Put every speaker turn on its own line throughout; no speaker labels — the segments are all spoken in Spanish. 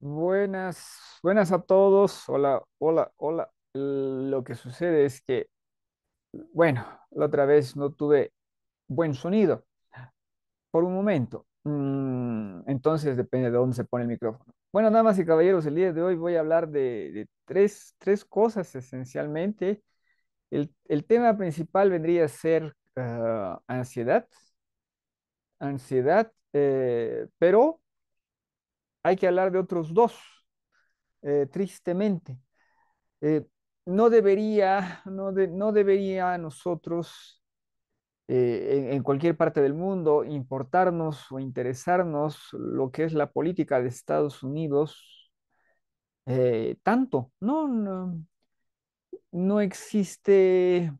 Buenas, buenas a todos. Hola, hola, hola. Lo que sucede es que, bueno, la otra vez no tuve buen sonido por un momento. Mm, entonces depende de dónde se pone el micrófono. Bueno, damas y caballeros, el día de hoy voy a hablar de, tres, tres, cosas esencialmente. El, el, tema principal vendría a ser ah, ansiedad. Ansiedad, eh, pero hay que hablar de otros dos, eh, tristemente. Eh, no debería, no, no debería a nosotros eh, en, cualquier parte del mundo importarnos o interesarnos lo que es la política de Estados Unidos tanto. No, no, existe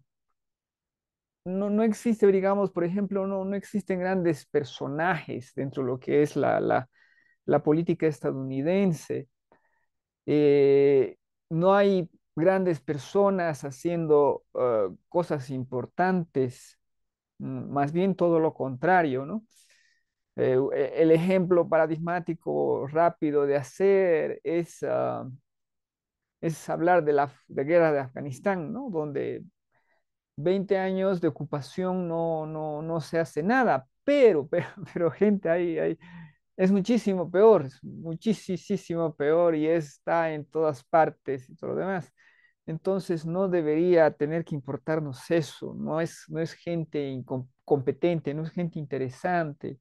no, no, existe, digamos, por ejemplo, no, no existen grandes personajes dentro de lo que es la, la política estadounidense. Eh, no hay grandes personas haciendo ah, cosas importantes, mm, más bien todo lo contrario, ¿no? Eh, eh, el ejemplo paradigmático rápido de hacer es, ah, es hablar de la guerra de Afganistán, ¿no? Donde 20 años de ocupación no, no, no se hace nada, pero, pero, pero gente, ahí hay, es muchísimo peor, es muchísimo peor y está en todas partes y todo lo demás. Entonces no debería tener que importarnos eso, no es, no es gente incompetente, no es gente interesante.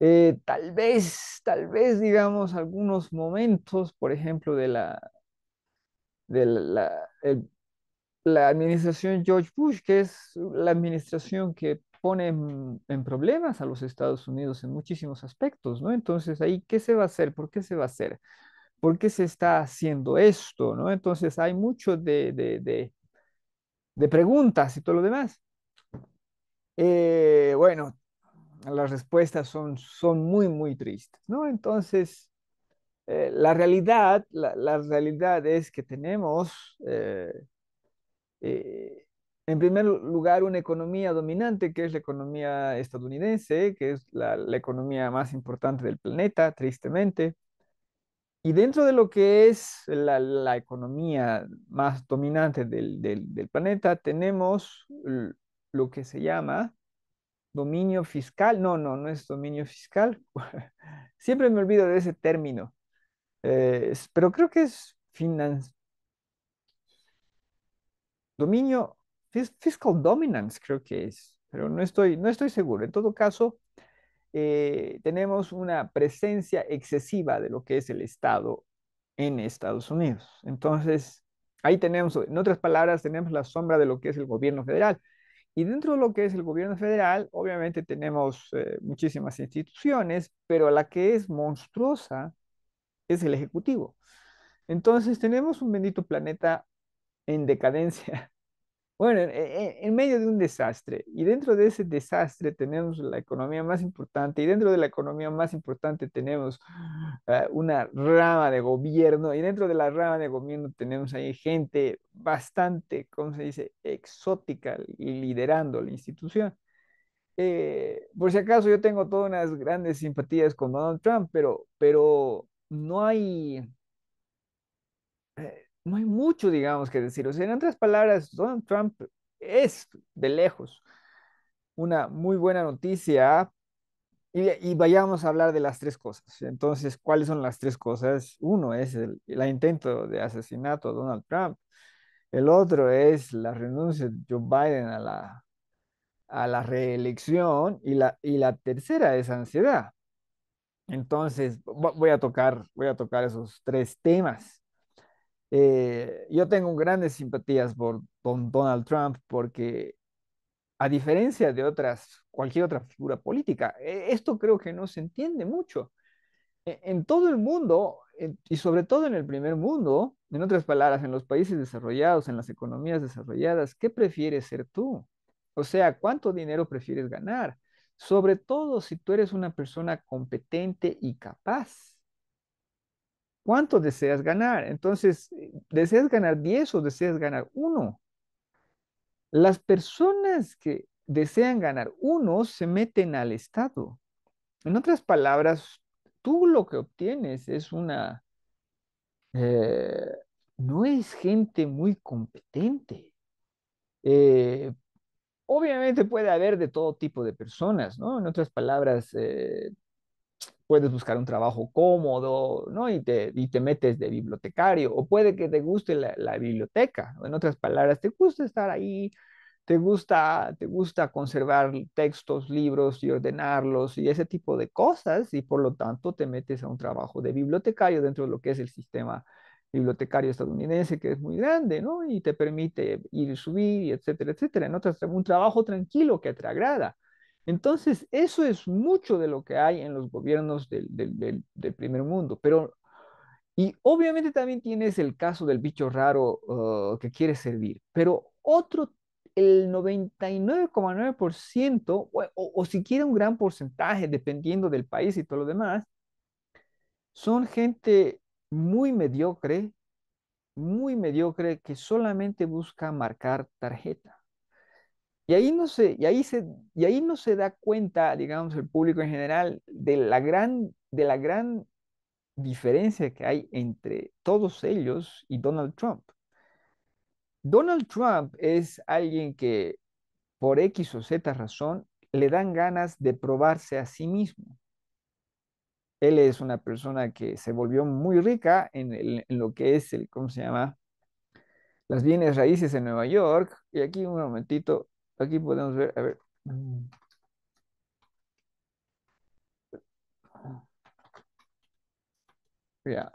Eh, tal vez, tal vez, digamos, algunos momentos, por ejemplo, de la, de la, la administración George Bush, que es la administración que pone en problemas a los Estados Unidos en muchísimos aspectos, ¿no? Entonces, ahí, ¿qué se va a hacer? ¿Por qué se va a hacer? ¿Por qué se está haciendo esto? ¿no? Entonces, hay mucho de, de, de, preguntas y todo lo demás. Eh, bueno, las respuestas son, son muy, muy tristes, ¿no? Entonces, eh, la realidad, la, la, realidad es que tenemos... Eh, eh en primer lugar, una economía dominante, que es la economía estadounidense, que es la, economía más importante del planeta, tristemente. Y dentro de lo que es la, economía más dominante del, planeta, tenemos lo que se llama dominio fiscal. No, no, no es dominio fiscal. Siempre me olvido de ese término. Eh, pero creo que es finan... dominio Fiscal Dominance creo que es, pero no estoy, no estoy seguro. En todo caso, eh, tenemos una presencia excesiva de lo que es el Estado en Estados Unidos. Entonces, ahí tenemos, en otras palabras, tenemos la sombra de lo que es el gobierno federal. Y dentro de lo que es el gobierno federal, obviamente tenemos eh, muchísimas instituciones, pero la que es monstruosa es el Ejecutivo. Entonces, tenemos un bendito planeta en decadencia bueno, en, medio de un desastre, y dentro de ese desastre tenemos la economía más importante, y dentro de la economía más importante tenemos ah, una rama de gobierno, y dentro de la rama de gobierno tenemos ahí gente bastante, ¿cómo se dice?, exótica y liderando la institución. Eh, por si acaso yo tengo todas unas grandes simpatías con Donald Trump, pero, pero no hay... Eh, no hay mucho, digamos, que decir. O sea, en otras palabras, Donald Trump es de lejos una muy buena noticia. Y, vayamos a hablar de las tres cosas. Entonces, ¿cuáles son las tres cosas? Uno es el, intento de asesinato de Donald Trump. El otro es la renuncia de Joe Biden a la, a la reelección. Y la, y la tercera es ansiedad. Entonces, voy a tocar, voy a tocar esos tres temas. Eh, yo tengo grandes simpatías por Donald Trump porque a diferencia de otras, cualquier otra figura política, eh, esto creo que no se entiende mucho. E, en todo el mundo, y sobre todo en el primer mundo, en otras palabras, en los países desarrollados, en las economías desarrolladas, ¿qué prefieres ser tú? O sea, ¿cuánto dinero prefieres ganar? Sobre todo si tú eres una persona competente y capaz. ¿Cuánto deseas ganar? Entonces, eh, ¿deseas ganar 10 o deseas ganar 1? Las personas que desean ganar 1 se meten al Estado. En otras palabras, tú lo que obtienes es una... Eh, no es gente muy competente. Eh, obviamente puede haber de todo tipo de personas, ¿no? En otras palabras, puedes buscar un trabajo cómodo, ¿no? Y te, metes de bibliotecario, o puede que te guste la, biblioteca, en otras palabras, te gusta estar ahí, te gusta, te gusta conservar textos, libros y ordenarlos y ese tipo de cosas, y por lo tanto te metes a un trabajo de bibliotecario dentro de lo que es el sistema bibliotecario estadounidense, que es muy grande, ¿no? Y te permite ir y subir, etcétera, etcétera. En otras, un trabajo tranquilo que te agrada. Entonces, eso es mucho de lo que hay en los gobiernos del, primer mundo, pero... Y obviamente también tienes el caso del bicho raro uh, que quiere servir, pero otro, el 99,9% o, o, o siquiera un gran porcentaje, dependiendo del país y todo lo demás, son gente muy mediocre, muy mediocre que solamente busca marcar tarjeta. Y ahí, no se, y, ahí se, y ahí no se da cuenta, digamos, el público en general de la gran, de la gran diferencia que hay entre todos ellos y Donald Trump. Donald Trump es alguien que por X o Z razón le dan ganas de probarse a sí mismo. Él es una persona que se volvió muy rica en, en lo que es el, ¿cómo se llama? Las bienes raíces en Nueva York. Y aquí un momentito, Aquí podemos ver, a ver. Ya.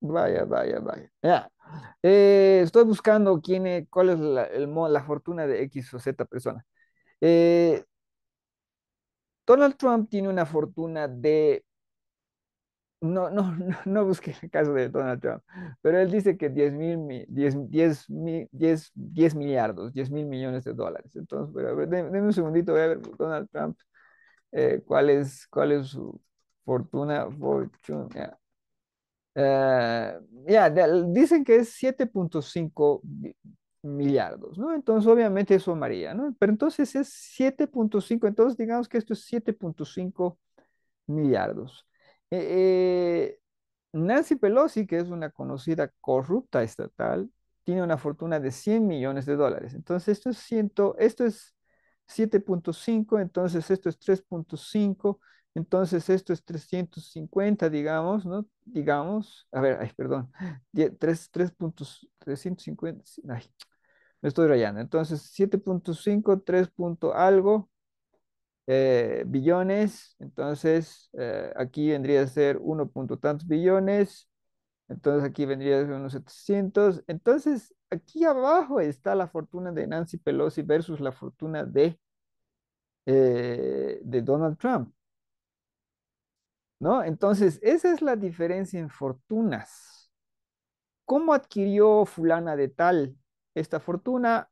Vaya, vaya, vaya. Ya. Eh, estoy buscando quién es, cuál es la, la fortuna de X o Z persona. Eh, Donald Trump tiene una fortuna de no, no, no, busqué el caso de Donald Trump, pero él dice que 10 mil, 10, 10, 10, 10 miliardos, 10 mil millones de dólares. Entonces, pero denme un segundito, voy a ver Donald Trump, eh, cuál, es, cuál es su fortuna, ya, eh, dicen que es 7.5 miliardos, ¿no? Entonces, obviamente eso María, ¿no? Pero entonces es 7.5, entonces digamos que esto es 7.5 miliardos. Eh, eh, Nancy Pelosi, que es una conocida corrupta estatal, tiene una fortuna de 100 millones de dólares. Entonces, esto es, es 7.5, entonces esto es 3.5, entonces esto es 350, digamos, ¿no? Digamos, a ver, ay, perdón, 3, me estoy rayando. Entonces, 7.5, 3. algo, eh, billones, entonces eh, aquí vendría a ser 1. tantos billones, entonces aquí vendría a ser unos 700, entonces aquí abajo está la fortuna de Nancy Pelosi versus la fortuna de, eh, de Donald Trump. ¿No? Entonces, esa es la diferencia en fortunas. ¿Cómo adquirió fulana de tal esta fortuna?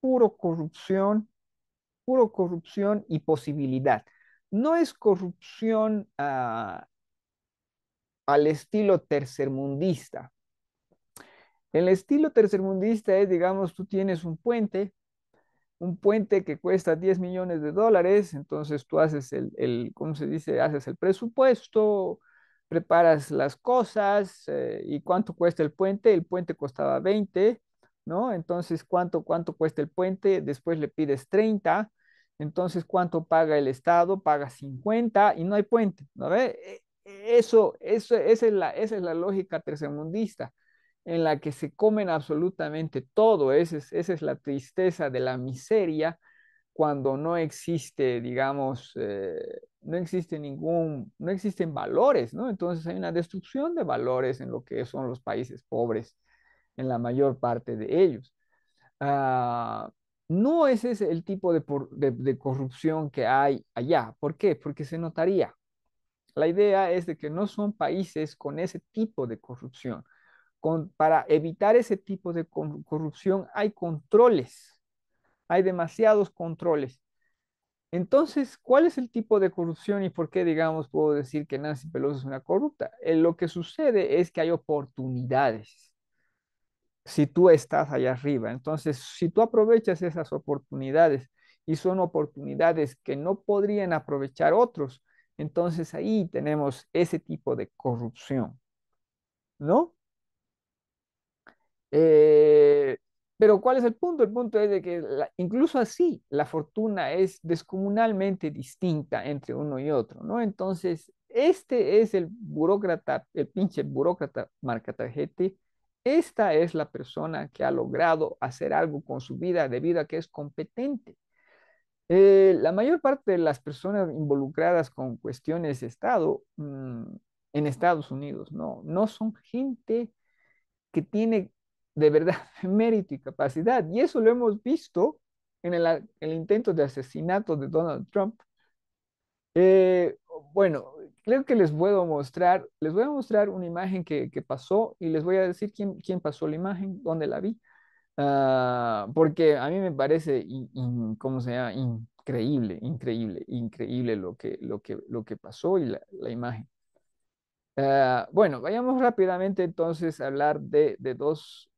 Puro corrupción, puro corrupción y posibilidad. No es corrupción ah, al estilo tercermundista. El estilo tercermundista es, digamos, tú tienes un puente, un puente que cuesta 10 millones de dólares, entonces tú haces el, se dice? Haces el presupuesto, preparas las cosas eh, y cuánto cuesta el puente. El puente costaba 20, ¿no? Entonces, ¿cuánto, cuánto cuesta el puente? Después le pides 30 entonces, ¿cuánto paga el Estado? Paga 50 y no hay puente. ¿no ve? E, e, eso, eso esa, es la, esa es la lógica tercermundista en la que se comen absolutamente todo. Esa es, esa es la tristeza de la miseria cuando no existe, digamos, eh, no existe ningún, no existen valores, ¿no? Entonces hay una destrucción de valores en lo que son los países pobres, en la mayor parte de ellos. Ah, no ese es el tipo de, corrupción que hay allá. ¿Por qué? Porque se notaría. La idea es de que no son países con ese tipo de corrupción. para evitar ese tipo de corrupción hay controles. Hay demasiados controles. Entonces, ¿cuál es el tipo de corrupción y por qué, digamos, puedo decir que Nancy Pelosi es una corrupta? Eh, lo que sucede es que hay oportunidades si tú estás allá arriba. Entonces, si tú aprovechas esas oportunidades y son oportunidades que no podrían aprovechar otros, entonces ahí tenemos ese tipo de corrupción, ¿no? Eh, pero ¿cuál es el punto? El punto es de que incluso así la fortuna es descomunalmente distinta entre uno y otro, ¿no? Entonces, este es el burócrata, el pinche burócrata marca tarjeta esta es la persona que ha logrado hacer algo con su vida debido a que es competente. Eh, la mayor parte de las personas involucradas con cuestiones de Estado mm, en Estados Unidos, no, no son gente que tiene de verdad mérito y capacidad. Y eso lo hemos visto en el, intento de asesinato de Donald Trump. Eh, bueno, creo que les puedo mostrar, les voy a mostrar una imagen que, pasó y les voy a decir quién, quién pasó la imagen, dónde la vi, ah, porque a mí me parece, ¿cómo se Increíble, increíble, increíble lo que, lo que, lo que pasó y la, la imagen. Ah, bueno, vayamos rápidamente entonces a hablar de, de dos.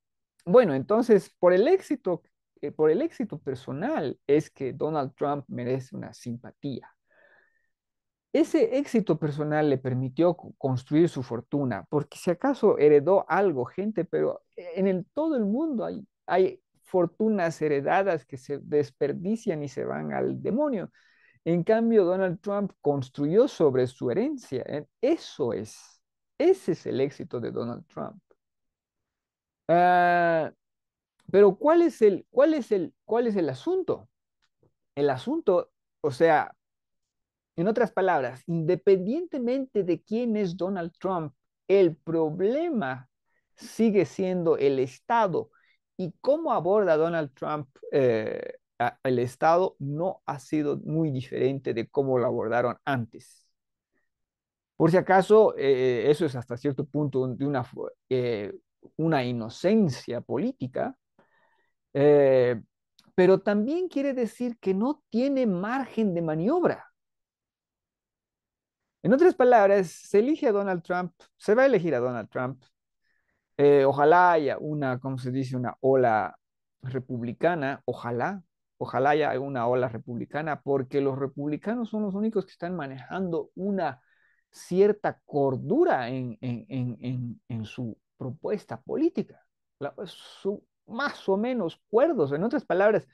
Bueno, entonces, por el éxito, eh, por el éxito personal es que Donald Trump merece una simpatía. Ese éxito personal le permitió construir su fortuna, porque si acaso heredó algo, gente, pero en el, todo el mundo hay, hay fortunas heredadas que se desperdician y se van al demonio. En cambio, Donald Trump construyó sobre su herencia. Eso es, ese es el éxito de Donald Trump. Ah, pero ¿cuál es, el, cuál, es el, ¿cuál es el asunto? El asunto, o sea, en otras palabras, independientemente de quién es Donald Trump, el problema sigue siendo el Estado. Y cómo aborda Donald Trump eh, el Estado no ha sido muy diferente de cómo lo abordaron antes. Por si acaso, eh, eso es hasta cierto punto de una, eh, una inocencia política, pero también quiere decir que no tiene margen de maniobra. En otras palabras, se elige a Donald Trump, se va a elegir a Donald Trump. Eh, ojalá haya una, como se dice, una ola republicana, ojalá, ojalá haya una ola republicana, porque los republicanos son los únicos que están manejando una cierta cordura en, en, en, en su propuesta política, su, más o menos cuerdos, en otras palabras,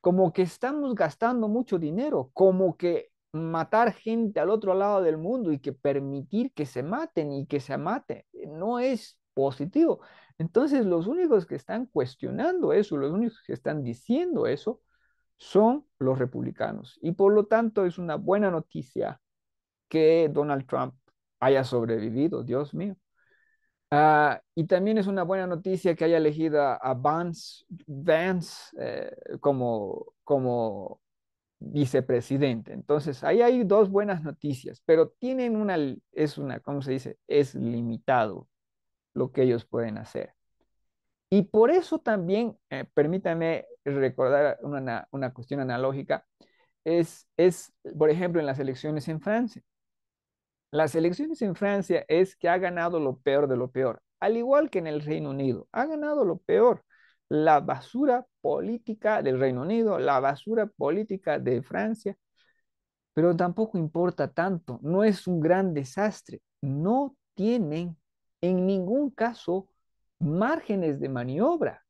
como que estamos gastando mucho dinero, como que matar gente al otro lado del mundo y que permitir que se maten y que se mate no es positivo. Entonces los únicos que están cuestionando eso, los únicos que están diciendo eso, son los republicanos. Y por lo tanto es una buena noticia que Donald Trump haya sobrevivido, Dios mío. Ah, y también es una buena noticia que haya elegido a Vance, Vance eh, como, como vicepresidente. Entonces, ahí hay dos buenas noticias, pero tienen una, es una, ¿cómo se dice? Es limitado lo que ellos pueden hacer. Y por eso también, eh, permítame recordar una, una, cuestión analógica, es, es, por ejemplo, en las elecciones en Francia. Las elecciones en Francia es que ha ganado lo peor de lo peor, al igual que en el Reino Unido, ha ganado lo peor la basura política del Reino Unido, la basura política de Francia, pero tampoco importa tanto, no es un gran desastre, no tienen en ningún caso márgenes de maniobra.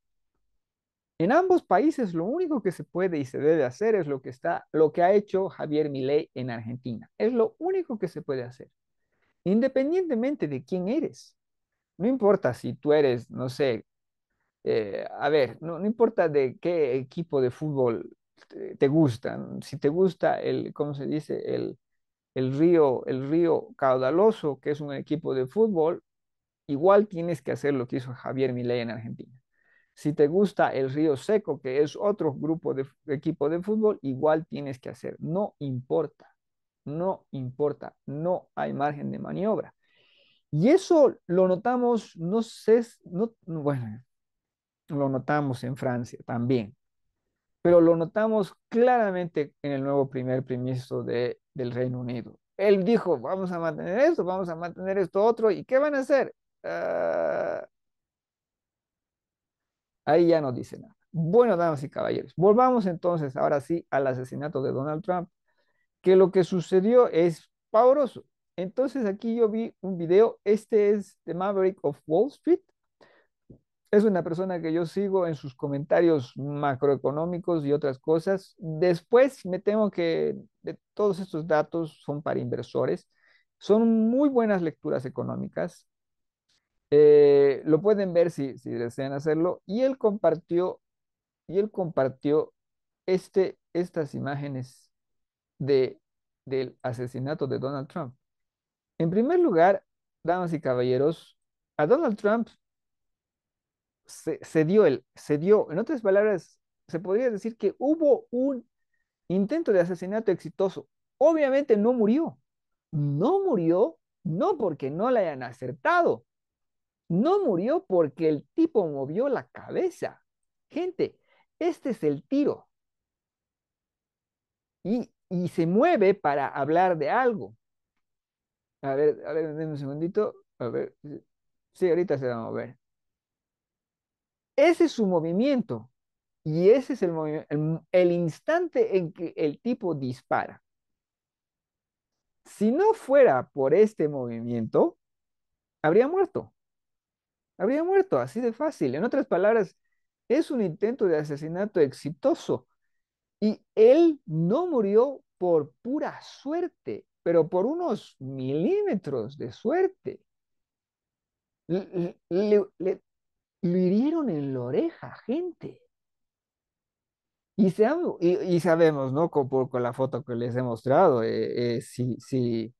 En ambos países lo único que se puede y se debe hacer es lo que está lo que ha hecho Javier Milei en Argentina. Es lo único que se puede hacer. Independientemente de quién eres. No importa si tú eres, no sé, eh, a ver, no, importa de qué equipo de fútbol te, gustan, gusta, si te gusta el, ¿cómo se dice? El, río, el río caudaloso, que es un equipo de fútbol, igual tienes que hacer lo que hizo Javier Milei en Argentina. Si te gusta el río seco, que es otro grupo equipo de fútbol, igual tienes que hacer. No importa, no importa, no hay margen de maniobra. Y eso lo notamos, no sé, no, bueno, lo notamos en Francia también, pero lo notamos claramente en el nuevo primer ministro del Reino Unido. Él dijo, vamos a mantener esto, vamos a mantener esto otro, ¿y qué van a hacer? Ah, ahí ya no dice nada. Bueno, damas y caballeros, volvamos entonces ahora sí al asesinato de Donald Trump, que lo que sucedió es pavoroso. Entonces aquí yo vi un video, este es The Maverick of Wall Street, es una persona que yo sigo en sus comentarios macroeconómicos y otras cosas. Después me temo que de todos estos datos son para inversores. Son muy buenas lecturas económicas. Eh, lo pueden ver si, desean hacerlo. Y él compartió, y él compartió este, estas imágenes de, del asesinato de Donald Trump. En primer lugar, damas y caballeros, a Donald Trump se, dio el, se dio, en otras palabras, se podría decir que hubo un intento de asesinato exitoso. Obviamente no murió. No murió no porque no la hayan acertado. No murió porque el tipo movió la cabeza. Gente, este es el tiro. Y, y se mueve para hablar de algo. A ver, a ver, denme un segundito. A ver. Sí, ahorita se va a mover. Ese es su movimiento y ese es el, el, instante en que el tipo dispara. Si no fuera por este movimiento, habría muerto. Habría muerto, así de fácil. En otras palabras, es un intento de asesinato exitoso. Y él no murió por pura suerte, pero por unos milímetros de suerte. le, lo hirieron en la oreja, gente. Y, y, sabemos, ¿no? Con, con la foto que les he mostrado, eh, eh, si, si,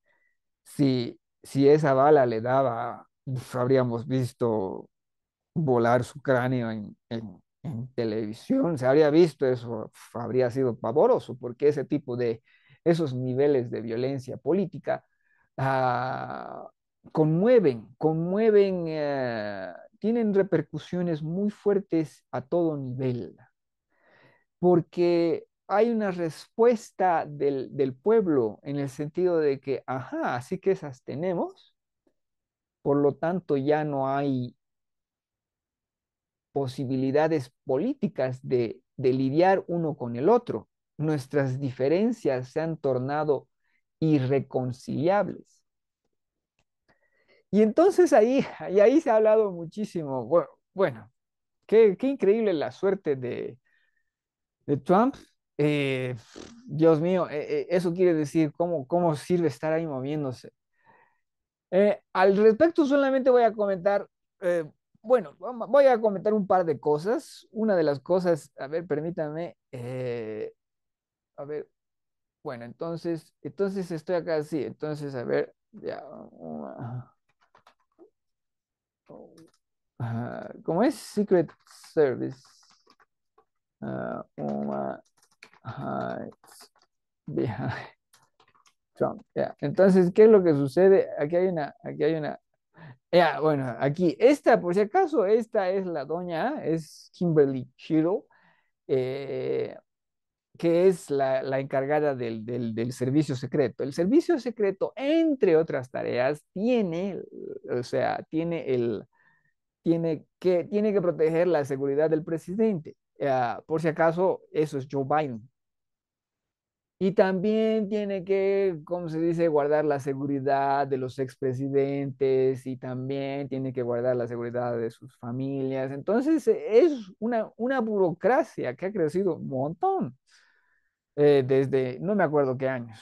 esa bala le daba, habríamos visto volar su cráneo en, televisión, se habría visto eso, habría sido pavoroso, porque ese tipo de, esos niveles de violencia política, ah, conmueven, conmueven eh, tienen repercusiones muy fuertes a todo nivel, porque hay una respuesta del, del, pueblo en el sentido de que, ajá, así que esas tenemos, por lo tanto ya no hay posibilidades políticas de, de lidiar uno con el otro. Nuestras diferencias se han tornado irreconciliables. Y entonces ahí, y ahí se ha hablado muchísimo. Bueno, qué, increíble la suerte de, de Trump. Eh, Dios mío, eh, eh, eso quiere decir cómo, cómo sirve estar ahí moviéndose. al respecto solamente voy a comentar, bueno, voy a comentar un par de cosas. Una de las cosas, a ver, permítanme, a ver, bueno, entonces, entonces estoy acá, sí, entonces, a ver, ya. ¿Cómo es? Secret Service. Uh, Entonces, ¿qué es lo que sucede? Aquí hay una, aquí hay una. Yeah, bueno, aquí, esta, por si acaso, esta es la doña, es Kimberly Shiro. Eh, que es la, encargada del, del, servicio secreto. El servicio secreto, entre otras tareas, tiene, o sea, tiene, el, tiene, que, tiene que proteger la seguridad del presidente. Ah, por si acaso, eso es Joe Biden. Y también tiene que, como se dice, guardar la seguridad de los expresidentes y también tiene que guardar la seguridad de sus familias. Entonces, es una, una burocracia que ha crecido un montón. Eh, desde no me acuerdo qué años,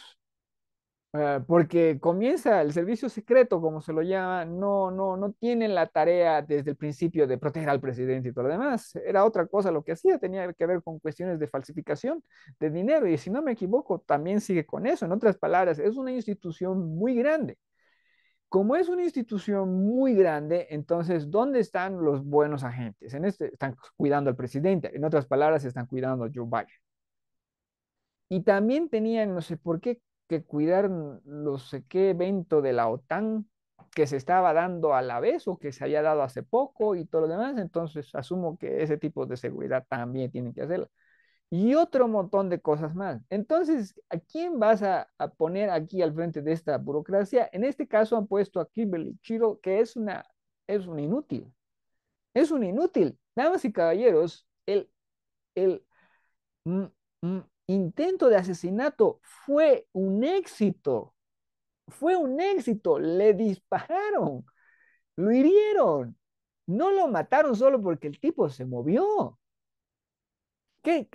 eh, porque comienza el servicio secreto, como se lo llama, no, no, no tiene la tarea desde el principio de proteger al presidente y todo lo demás. Era otra cosa lo que hacía, tenía que ver con cuestiones de falsificación de dinero y si no me equivoco, también sigue con eso. En otras palabras, es una institución muy grande como es una institución muy grande, entonces, ¿dónde están los buenos agentes? En este están cuidando al presidente, en otras palabras, están cuidando a Joe Biden. Y también tenían, no sé por qué, que cuidar no sé qué evento de la OTAN que se estaba dando a la vez o que se había dado hace poco y todo lo demás. Entonces, asumo que ese tipo de seguridad también tienen que hacerla. Y otro montón de cosas más. Entonces, ¿a quién vas a, poner aquí al frente de esta burocracia? En este caso han puesto a Kimberly Chiro, que es una, es un inútil. Es un inútil. Nada más y caballeros, el, el, mm, mm, intento de asesinato fue un éxito. Fue un éxito. Le dispararon. Lo hirieron. No lo mataron solo porque el tipo se movió. ¿Qué,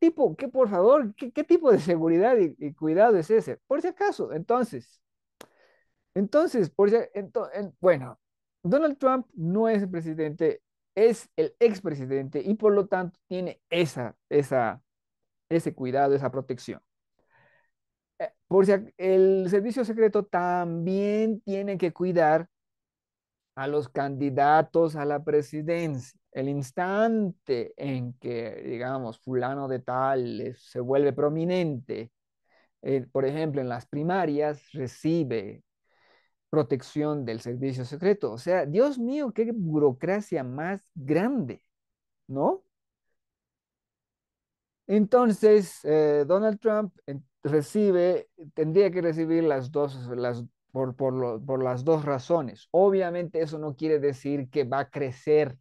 tipo, qué por favor, qué, tipo de seguridad y, cuidado es ese? Por si acaso, entonces, entonces, por bueno, Donald Trump no es el presidente, es el expresidente y por lo tanto tiene esa, esa, ese cuidado, esa protección. Eh, por si el servicio secreto también tiene que cuidar a los candidatos a la presidencia. El instante en que, digamos, fulano de tal se vuelve prominente, eh, por ejemplo, en las primarias, recibe protección del servicio secreto. O sea, Dios mío, qué burocracia más grande, ¿no? Entonces, eh, Donald Trump eh, recibe, tendría que recibir las dos, las, por, las dos razones. Obviamente eso no quiere decir que va a crecer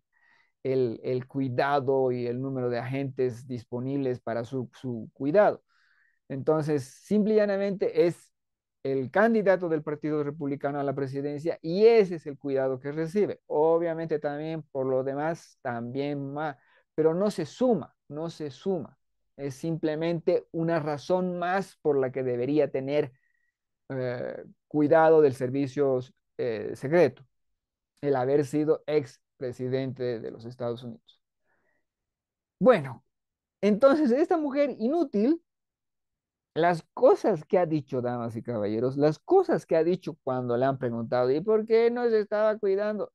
el, cuidado y el número de agentes disponibles para su, su cuidado. Entonces, simple y llanamente es el candidato del Partido Republicano a la presidencia y ese es el cuidado que recibe. Obviamente también por lo demás, también más, pero no se suma, no se suma es simplemente una razón más por la que debería tener eh, cuidado del servicio eh, secreto, el haber sido ex presidente de los Estados Unidos. Bueno, entonces esta mujer inútil, las cosas que ha dicho, damas y caballeros, las cosas que ha dicho cuando le han preguntado, ¿y por qué no se estaba cuidando?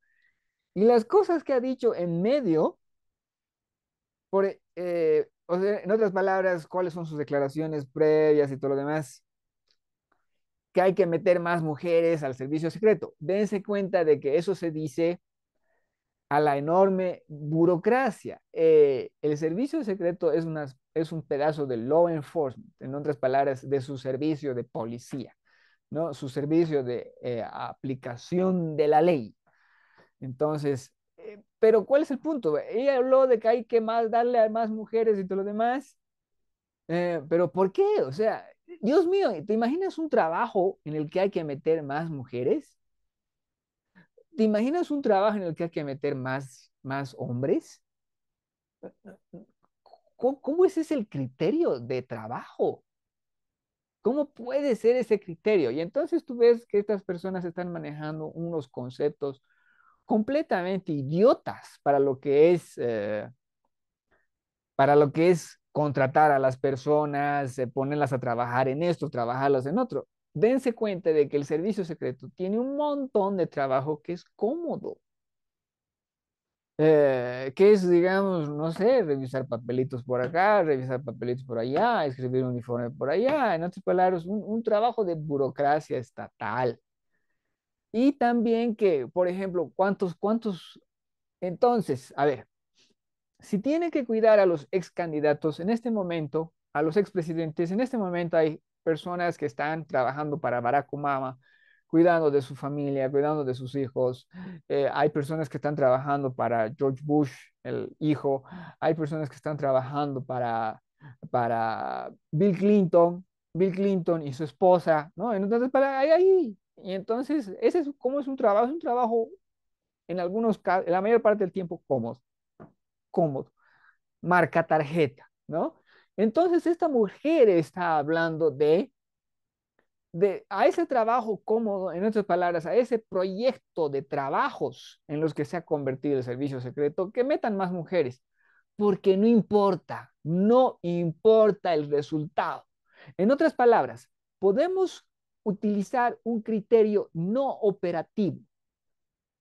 Y las cosas que ha dicho en medio, por, eh, o sea, en otras palabras, ¿cuáles son sus declaraciones previas y todo lo demás? Que hay que meter más mujeres al servicio secreto. Dense cuenta de que eso se dice a la enorme burocracia. Eh, el servicio secreto es, una, es un pedazo de law enforcement, en otras palabras, de su servicio de policía, ¿no? su servicio de eh, aplicación de la ley. Entonces, eh, pero ¿cuál es el punto? Ella habló de que hay que más darle a más mujeres y todo lo demás. Eh, pero ¿por qué? O sea, Dios mío, ¿te imaginas un trabajo en el que hay que meter más mujeres? ¿Te imaginas un trabajo en el que hay que meter más, más hombres? ¿Cómo, es ese es el criterio de trabajo? ¿Cómo puede ser ese criterio? Y entonces tú ves que estas personas están manejando unos conceptos completamente idiotas para lo que es, eh, para lo que es contratar a las personas, eh, ponerlas a trabajar en esto, trabajarlas en otro. Dense cuenta de que el servicio secreto tiene un montón de trabajo que es cómodo. Eh, que es, digamos, no sé, revisar papelitos por acá, revisar papelitos por allá, escribir un informe por allá, en otras palabras, un trabajo de burocracia estatal. Y también que, por ejemplo, cuántos, cuántos, entonces, a ver, si tiene que cuidar a los ex candidatos en este momento, a los ex presidentes en este momento hay personas que están trabajando para Barack Obama, cuidando de su familia, cuidando de sus hijos. Eh, hay personas que están trabajando para George Bush, el hijo. Hay personas que están trabajando para, para Bill Clinton, Bill Clinton y su esposa, ¿no? Entonces, para, hay, ahí y entonces, ese es como es un trabajo, es un trabajo en algunos casos, la mayor parte del tiempo cómodo, cómodo, marca tarjeta, ¿no? Entonces, esta mujer está hablando de, de, a ese trabajo cómodo, en otras palabras, a ese proyecto de trabajos en los que se ha convertido el servicio secreto, que metan más mujeres, porque no importa, no importa el resultado. En otras palabras, podemos utilizar un criterio no operativo.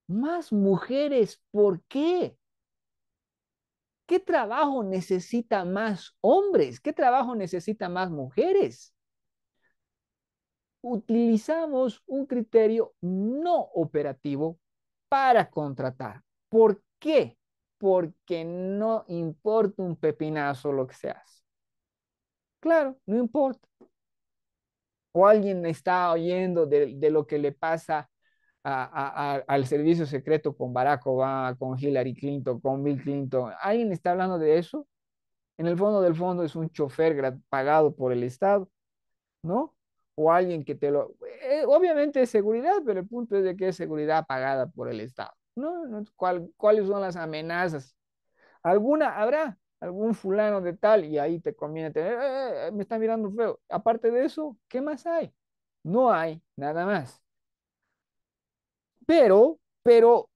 Más mujeres, ¿por qué? ¿Qué trabajo necesita más hombres? ¿Qué trabajo necesita más mujeres? Utilizamos un criterio no operativo para contratar. ¿Por qué? Porque no importa un pepinazo lo que se hace. Claro, no importa o alguien está oyendo de, lo que le pasa al servicio secreto con Barack Obama, con Hillary Clinton, con Bill Clinton. ¿Alguien está hablando de eso? En el fondo del fondo es un chofer pagado por el Estado, ¿no? O alguien que te lo... Eh, obviamente es seguridad, pero el punto es de que es seguridad pagada por el Estado, ¿no? ¿Cuáles son las amenazas? ¿Alguna habrá? algún fulano de tal, y ahí te conviene tener, eh, eh, eh, me está mirando feo. Aparte de eso, ¿qué más hay? No hay nada más. Pero, pero,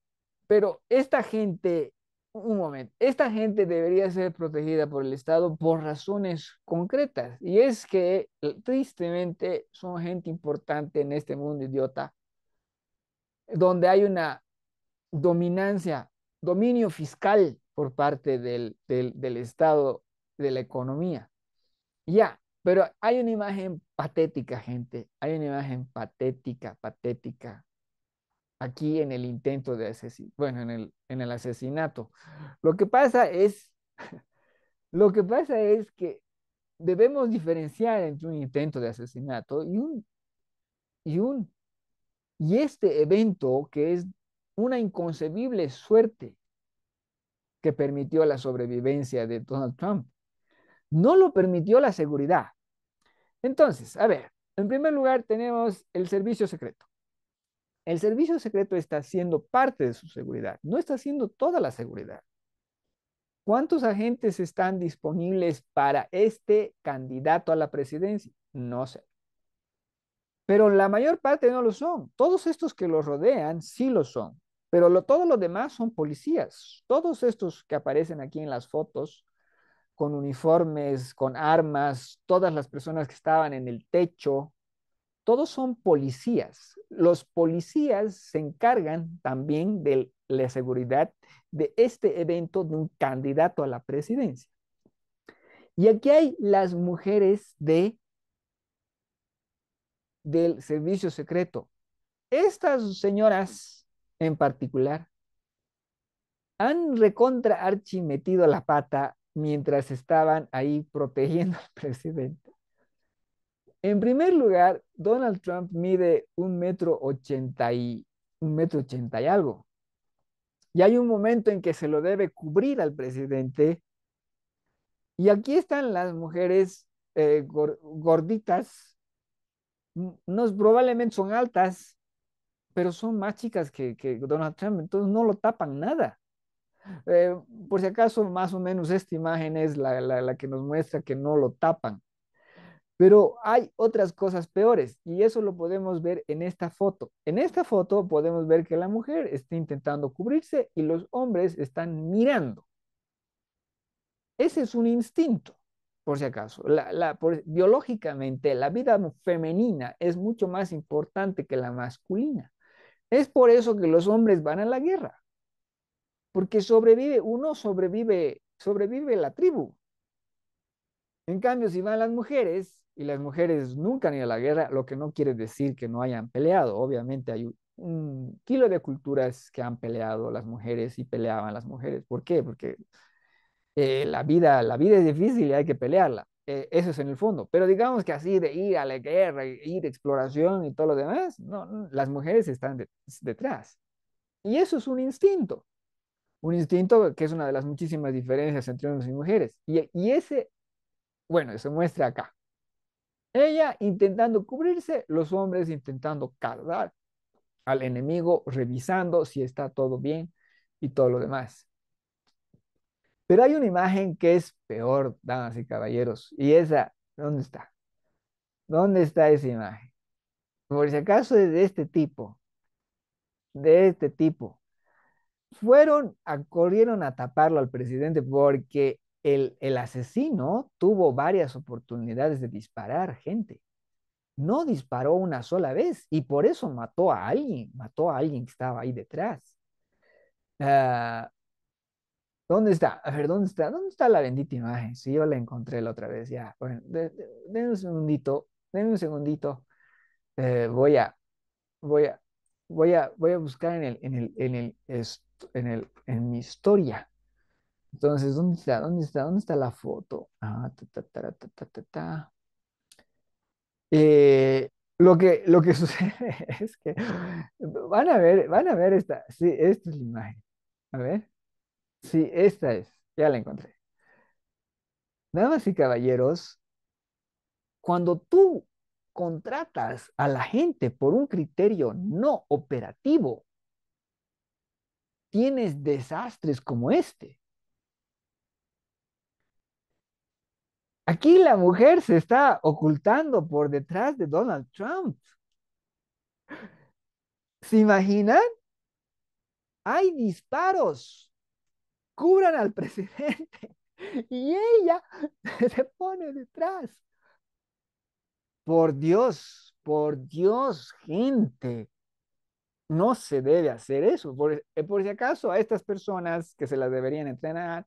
pero esta gente, un momento, esta gente debería ser protegida por el Estado por razones concretas. Y es que, tristemente, son gente importante en este mundo idiota, donde hay una dominancia, dominio fiscal por parte del, del, Estado, de la economía. Ya, pero hay una imagen patética, gente. Hay una imagen patética, patética. Aquí en el intento de asesinato, bueno, en el, en el asesinato. Lo que pasa es, lo que pasa es que debemos diferenciar entre un intento de asesinato y un, y un, y este evento que es una inconcebible suerte que permitió la sobrevivencia de Donald Trump. No lo permitió la seguridad. Entonces, a ver, en primer lugar tenemos el servicio secreto. El servicio secreto está siendo parte de su seguridad, no está haciendo toda la seguridad. ¿Cuántos agentes están disponibles para este candidato a la presidencia? No sé. Pero la mayor parte no lo son. Todos estos que lo rodean sí lo son. Pero lo, todos demás son policías. Todos estos que aparecen aquí en las fotos, con uniformes, con armas, todas las personas que estaban en el techo, todos son policías. Los policías se encargan también de la seguridad de este evento de un candidato a la presidencia. Y aquí hay las mujeres de del servicio secreto. Estas señoras en particular han recontra archi metido la pata mientras estaban ahí protegiendo al presidente. En primer lugar, Donald Trump mide un metro ochenta y un metro ochenta y algo. Y hay un momento en que se lo debe cubrir al presidente. Y aquí están las mujeres eh, gorditas, probablemente son altas, pero son más chicas que, que Donald Trump, entonces no lo tapan nada. Eh, por si acaso, más o menos esta imagen es la, la, la, que nos muestra que no lo tapan. Pero hay otras cosas peores y eso lo podemos ver en esta foto. En esta foto podemos ver que la mujer está intentando cubrirse y los hombres están mirando. Ese es un instinto, por si acaso. La, biológicamente, la vida femenina es mucho más importante que la masculina. Es por eso que los hombres van a la guerra, porque sobrevive, uno sobrevive, sobrevive la tribu. En cambio, si van las mujeres, y las mujeres nunca han ido a la guerra, lo que no quiere decir que no hayan peleado. Obviamente hay un kilo de culturas que han peleado las mujeres y peleaban las mujeres. ¿Por qué? Porque eh, la, vida, la vida es difícil y hay que pelearla. Eh, eso es en el fondo. Pero digamos que así de ir a la guerra, ir a exploración y todo lo demás, no, las mujeres están detrás. Y eso es un instinto. Un instinto que es una de las muchísimas diferencias entre hombres y mujeres. y ese, bueno, se muestra acá. Ella intentando cubrirse, los hombres intentando cargar al enemigo, revisando si está todo bien y todo lo demás. Pero hay una imagen que es peor, damas y caballeros, y esa, ¿dónde está? ¿Dónde está esa imagen? Por si acaso es de este tipo, de este tipo. Fueron, a, corrieron a taparlo al presidente porque el, el asesino tuvo varias oportunidades de disparar gente. No disparó una sola vez y por eso mató a alguien, mató a alguien que estaba ahí detrás. Ah, ¿Dónde está? A ver, ¿dónde está? ¿Dónde está la bendita imagen? sí, yo la encontré la otra vez, ya. Bueno, denme un segundito, denme un segundito. Eh, voy a, voy a, voy a, voy a buscar en el, en el, en el, en el, en mi historia. Entonces, ¿dónde está? ¿Dónde está? ¿Dónde está la foto? Ah, ta, ta, ta, eh, lo que, lo que sucede es que van a ver, van a ver esta, sí, esta es la imagen. A ver. Sí, esta es, ya la encontré. más y caballeros, cuando tú contratas a la gente por un criterio no operativo, tienes desastres como este. Aquí la mujer se está ocultando por detrás de Donald Trump. ¿Se imaginan? Hay disparos cubran al presidente. Y ella se pone detrás. Por Dios, por Dios, gente. No se debe hacer eso. Por, eh, por si acaso a estas personas que se las deberían entrenar,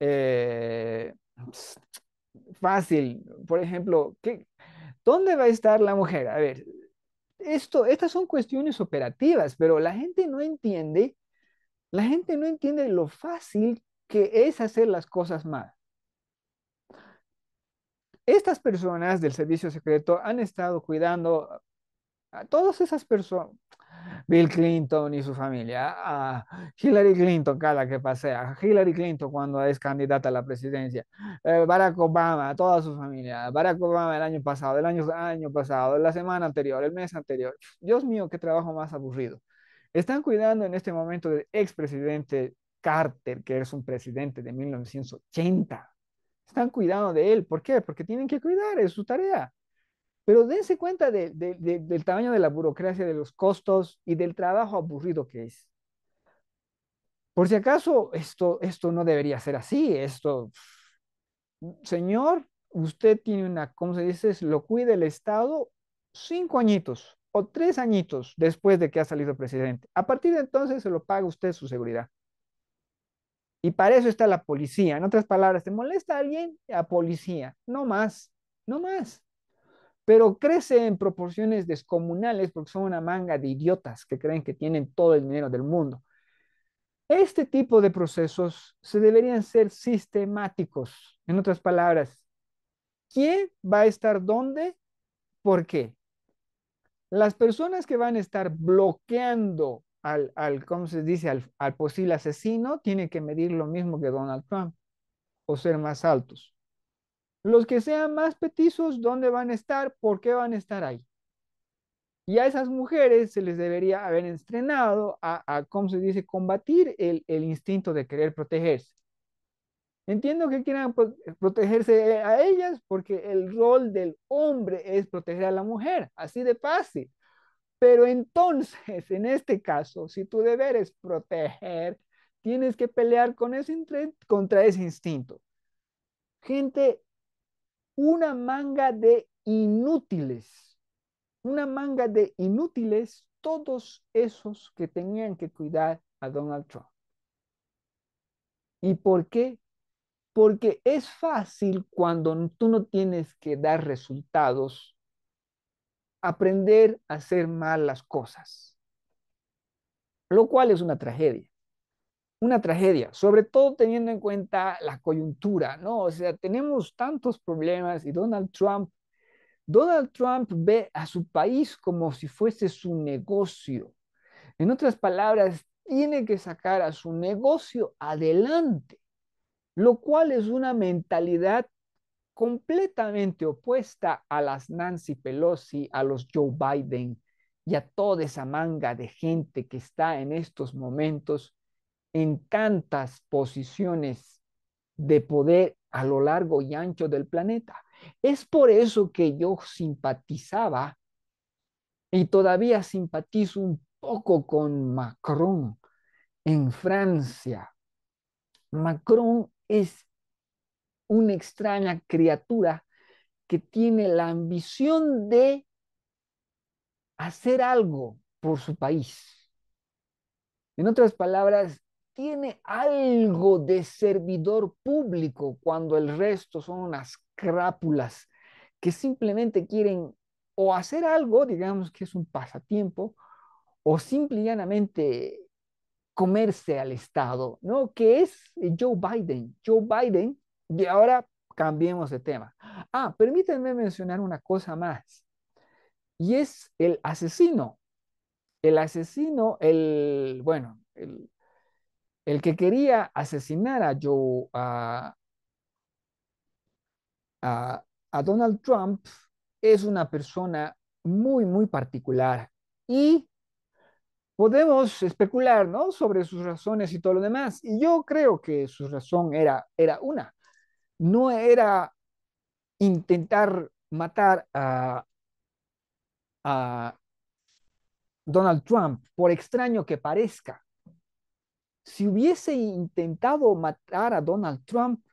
eh, fácil, por ejemplo, ¿qué, ¿dónde va a estar la mujer? A ver, esto, estas son cuestiones operativas, pero la gente no entiende la gente no entiende lo fácil que es hacer las cosas mal. Estas personas del servicio secreto han estado cuidando a todas esas personas, Bill Clinton y su familia, a Hillary Clinton cada que pasea, a Hillary Clinton cuando es candidata a la presidencia, eh, Barack Obama, toda su familia, Barack Obama el año pasado, el año pasado, la semana anterior, el mes anterior. Dios mío, qué trabajo más aburrido. Están cuidando en este momento del expresidente Carter, que es un presidente de 1980. Están cuidando de él. ¿Por qué? Porque tienen que cuidar, es su tarea. Pero dense cuenta de, del tamaño de la burocracia, de los costos y del trabajo aburrido que es. Por si acaso, esto, esto no debería ser así. Esto, señor, usted tiene una, ¿cómo se dice? Lo cuida el Estado cinco añitos tres añitos después de que ha salido presidente. A partir de entonces se lo paga usted su seguridad. Y para eso está la policía. En otras palabras, ¿te molesta a alguien? A policía. No más, no más. Pero crece en proporciones descomunales porque son una manga de idiotas que creen que tienen todo el dinero del mundo. Este tipo de procesos se deberían ser sistemáticos. En otras palabras, ¿quién va a estar dónde? ¿Por qué? Las personas que van a estar bloqueando al, al ¿cómo se dice?, al, posible asesino, tienen que medir lo mismo que Donald Trump o ser más altos. Los que sean más petizos, ¿dónde van a estar? ¿Por qué van a estar ahí? Y a esas mujeres se les debería haber estrenado a, como ¿cómo se dice?, combatir el instinto de querer protegerse. Entiendo que quieran pues, protegerse eh, a ellas porque el rol del hombre es proteger a la mujer, así de fácil. Pero entonces, en este caso, si tu deber es proteger, tienes que pelear con ese, contra ese instinto. Gente, una manga de inútiles, una manga de inútiles, todos esos que tenían que cuidar a Donald Trump. ¿Y por qué? Porque es fácil cuando tú no tienes que dar resultados, aprender a hacer mal las cosas, lo cual es una tragedia. Una tragedia, sobre todo teniendo en cuenta la coyuntura, ¿no? O sea, tenemos tantos problemas y Donald Trump, Donald Trump ve a su país como si fuese su negocio. En otras palabras, tiene que sacar a su negocio adelante lo cual es una mentalidad completamente opuesta a las Nancy Pelosi, a los Joe Biden y a toda esa manga de gente que está en estos momentos en tantas posiciones de poder a lo largo y ancho del planeta. Es por eso que yo simpatizaba y todavía simpatizo un poco con Macron en Francia. Macron es una extraña criatura que tiene la ambición de hacer algo por su país. En otras palabras, tiene algo de servidor público cuando el resto son unas crápulas que simplemente quieren o hacer algo, digamos que es un pasatiempo, o simplemente comerse al Estado, ¿no? Que es Joe Biden. Joe Biden, y ahora cambiemos de tema. Ah, permítanme mencionar una cosa más, y es el asesino. El asesino, el, bueno, el, que quería asesinar a Joe, a Donald Trump, es una persona muy, muy particular. Y podemos especular, ¿no? Sobre sus razones y todo lo demás. Y yo creo que su razón era, era una. No era intentar matar a, a Donald Trump, por extraño que parezca. Si hubiese intentado matar a Donald Trump,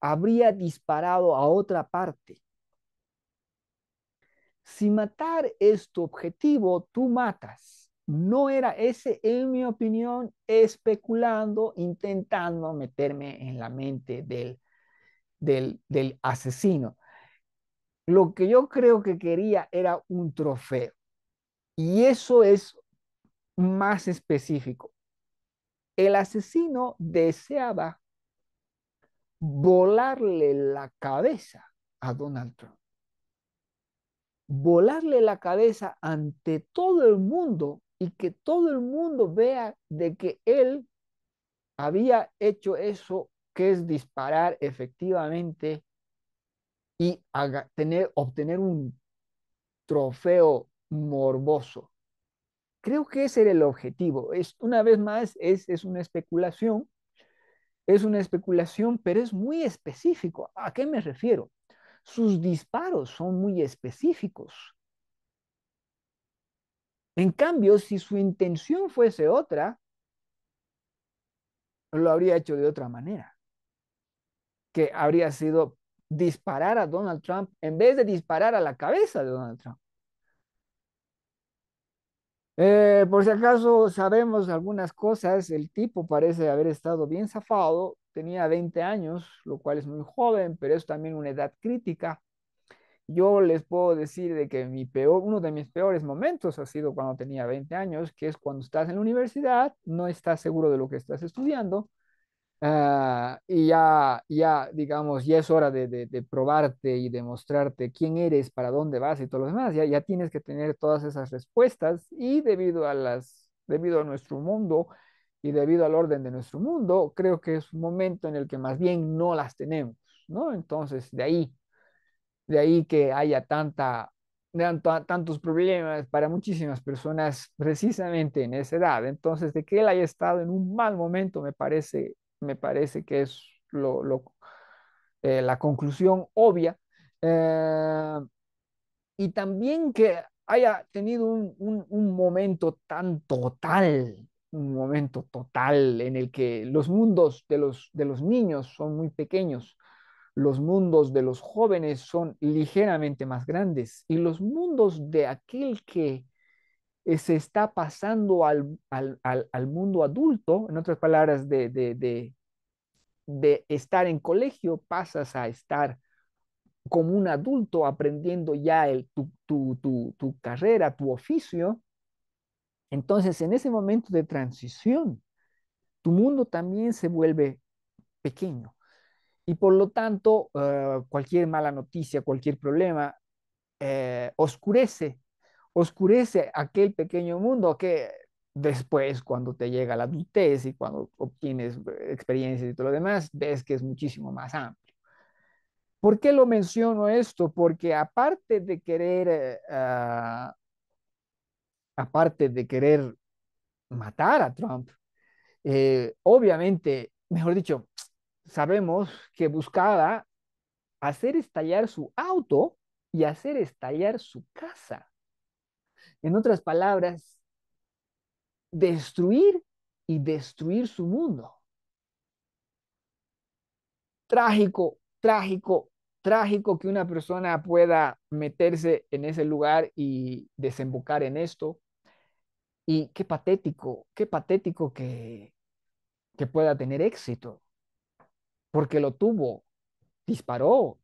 habría disparado a otra parte. Si matar es tu objetivo, tú matas. No era ese, en mi opinión, especulando, intentando meterme en la mente del, del, del asesino. Lo que yo creo que quería era un trofeo. Y eso es más específico. El asesino deseaba volarle la cabeza a Donald Trump volarle la cabeza ante todo el mundo y que todo el mundo vea de que él había hecho eso que es disparar efectivamente y tener, obtener un trofeo morboso. Creo que ese era el objetivo. Es, una vez más, es, es una especulación, es una especulación, pero es muy específico. ¿A qué me refiero? Sus disparos son muy específicos. En cambio, si su intención fuese otra, lo habría hecho de otra manera, que habría sido disparar a Donald Trump en vez de disparar a la cabeza de Donald Trump. Eh, por si acaso sabemos algunas cosas, el tipo parece haber estado bien zafado tenía 20 años, lo cual es muy joven, pero es también una edad crítica. Yo les puedo decir de que mi peor, uno de mis peores momentos ha sido cuando tenía 20 años, que es cuando estás en la universidad, no estás seguro de lo que estás estudiando, ah, y ya, ya, digamos, ya es hora de, de, probarte y demostrarte quién eres, para dónde vas y todo lo demás. Ya, ya tienes que tener todas esas respuestas y debido a las, debido a nuestro mundo y debido al orden de nuestro mundo, creo que es un momento en el que más bien no las tenemos, ¿no? Entonces, de ahí, de ahí que haya tanta, tantos problemas para muchísimas personas precisamente en esa edad. Entonces, de que él haya estado en un mal momento, me parece, me parece que es lo, eh, la conclusión obvia. Eh, y también que haya tenido un, un, un momento tan total, un momento total en el que los mundos de los, de los niños son muy pequeños, los mundos de los jóvenes son ligeramente más grandes y los mundos de aquel que se está pasando al, mundo adulto, en otras palabras, de, de, estar en colegio, pasas a estar como un adulto aprendiendo ya tu, tu, carrera, tu oficio, entonces, en ese momento de transición, tu mundo también se vuelve pequeño. Y por lo tanto, eh, cualquier mala noticia, cualquier problema, eh, oscurece, oscurece aquel pequeño mundo que después, cuando te llega la adultez y cuando obtienes eh, experiencias y todo lo demás, ves que es muchísimo más amplio. ¿Por qué lo menciono esto? Porque aparte de querer ah, aparte de querer matar a Trump, eh, obviamente, mejor dicho, sabemos que buscaba hacer estallar su auto y hacer estallar su casa. En otras palabras, destruir y destruir su mundo. Trágico, trágico, trágico que una persona pueda meterse en ese lugar y desembocar en esto. Y qué patético, qué patético que, que pueda tener éxito, porque lo tuvo, disparó,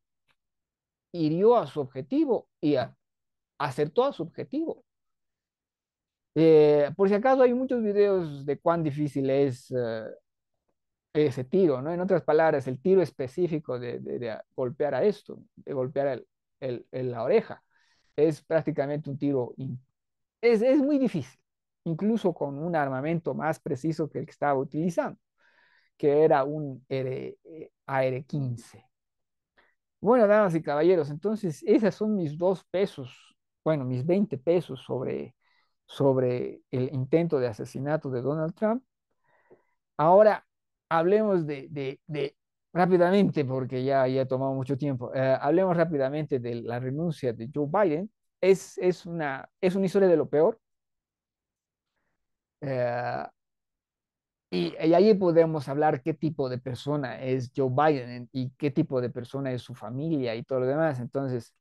hirió a su objetivo y acertó a su objetivo. Eh, por si acaso hay muchos videos de cuán difícil es eh, ese tiro, ¿no? En otras palabras, el tiro específico de, golpear a esto, de golpear en la oreja, es prácticamente un tiro, es, es muy difícil incluso con un armamento más preciso que el que estaba utilizando, que era un AR-15. Eh, bueno, damas y caballeros, entonces esas son mis dos pesos, bueno, mis 20 pesos sobre, sobre el intento de asesinato de Donald Trump. Ahora hablemos de, rápidamente, porque ya, ya ha tomado mucho tiempo, eh, hablemos rápidamente de la renuncia de Joe Biden. Es, es, una, es una historia de lo peor, eh, y, allí ahí podemos hablar qué tipo de persona es Joe Biden y qué tipo de persona es su familia y todo lo demás. Entonces,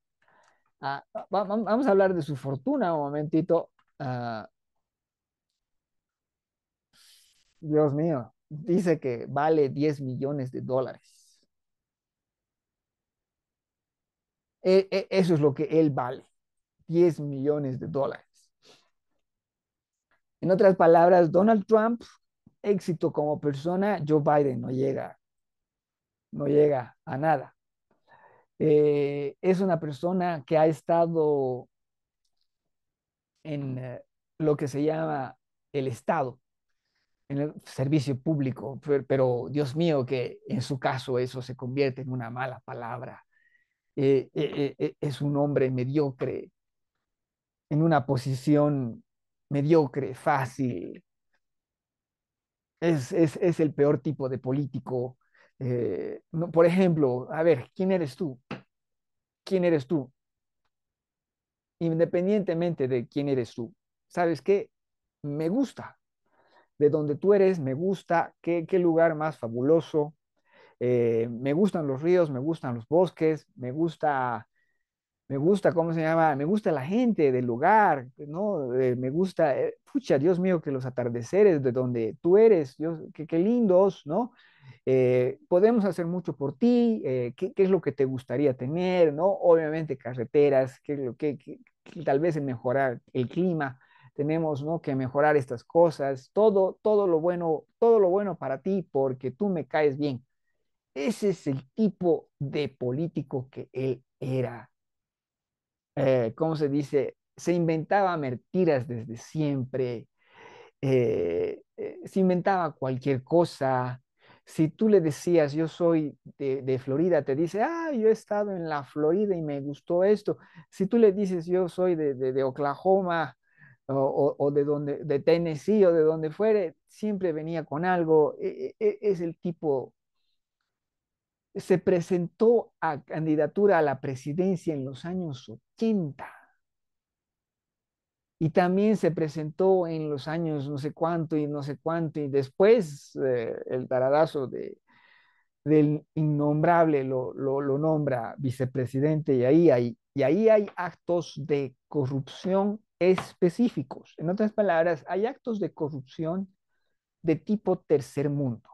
ah, ah, vamos a hablar de su fortuna un momentito. Ah, Dios mío, dice que vale 10 millones de dólares. E, e, eso es lo que él vale, 10 millones de dólares. En otras palabras, Donald Trump, éxito como persona, Joe Biden no llega, no llega a nada. Eh, es una persona que ha estado en eh, lo que se llama el Estado, en el servicio público, pero, Dios mío que en su caso eso se convierte en una mala palabra. Eh, es un hombre mediocre en una posición mediocre, fácil. Es, el peor tipo de político. Eh, por ejemplo, a ver, ¿quién eres tú? ¿Quién eres tú? Independientemente de quién eres tú, ¿sabes qué? Me gusta. De donde tú eres, me gusta. Qué, qué lugar más fabuloso. Eh, me gustan los ríos, me gustan los bosques, me gusta me gusta, ¿cómo se llama? Me gusta la gente del lugar, ¿no? Eh, me gusta, eh, pucha, Dios mío, que los atardeceres de donde tú eres, Dios, qué, lindos, ¿no? Eh, podemos hacer mucho por ti, ¿qué, es lo que te gustaría tener, ¿no? Obviamente carreteras, tal vez mejorar el clima, tenemos, ¿no? Que mejorar estas cosas, todo, todo lo bueno, todo lo bueno para ti porque tú me caes bien. Ese es el tipo de político que él era eh, ¿cómo se dice? Se inventaba mentiras desde siempre, eh, eh, se inventaba cualquier cosa. Si tú le decías, yo soy de, Florida, te dice, ah, yo he estado en la Florida y me gustó esto. Si tú le dices, yo soy de, Oklahoma, o, de donde de Tennessee o de donde fuere, siempre venía con algo. E, e, e, es el tipo se presentó a candidatura a la presidencia en los años 80. Y también se presentó en los años no sé cuánto y no sé cuánto, y después eh, el taradazo de, del innombrable lo, lo, nombra vicepresidente, y ahí, hay, y ahí hay actos de corrupción específicos. En otras palabras, hay actos de corrupción de tipo tercer mundo.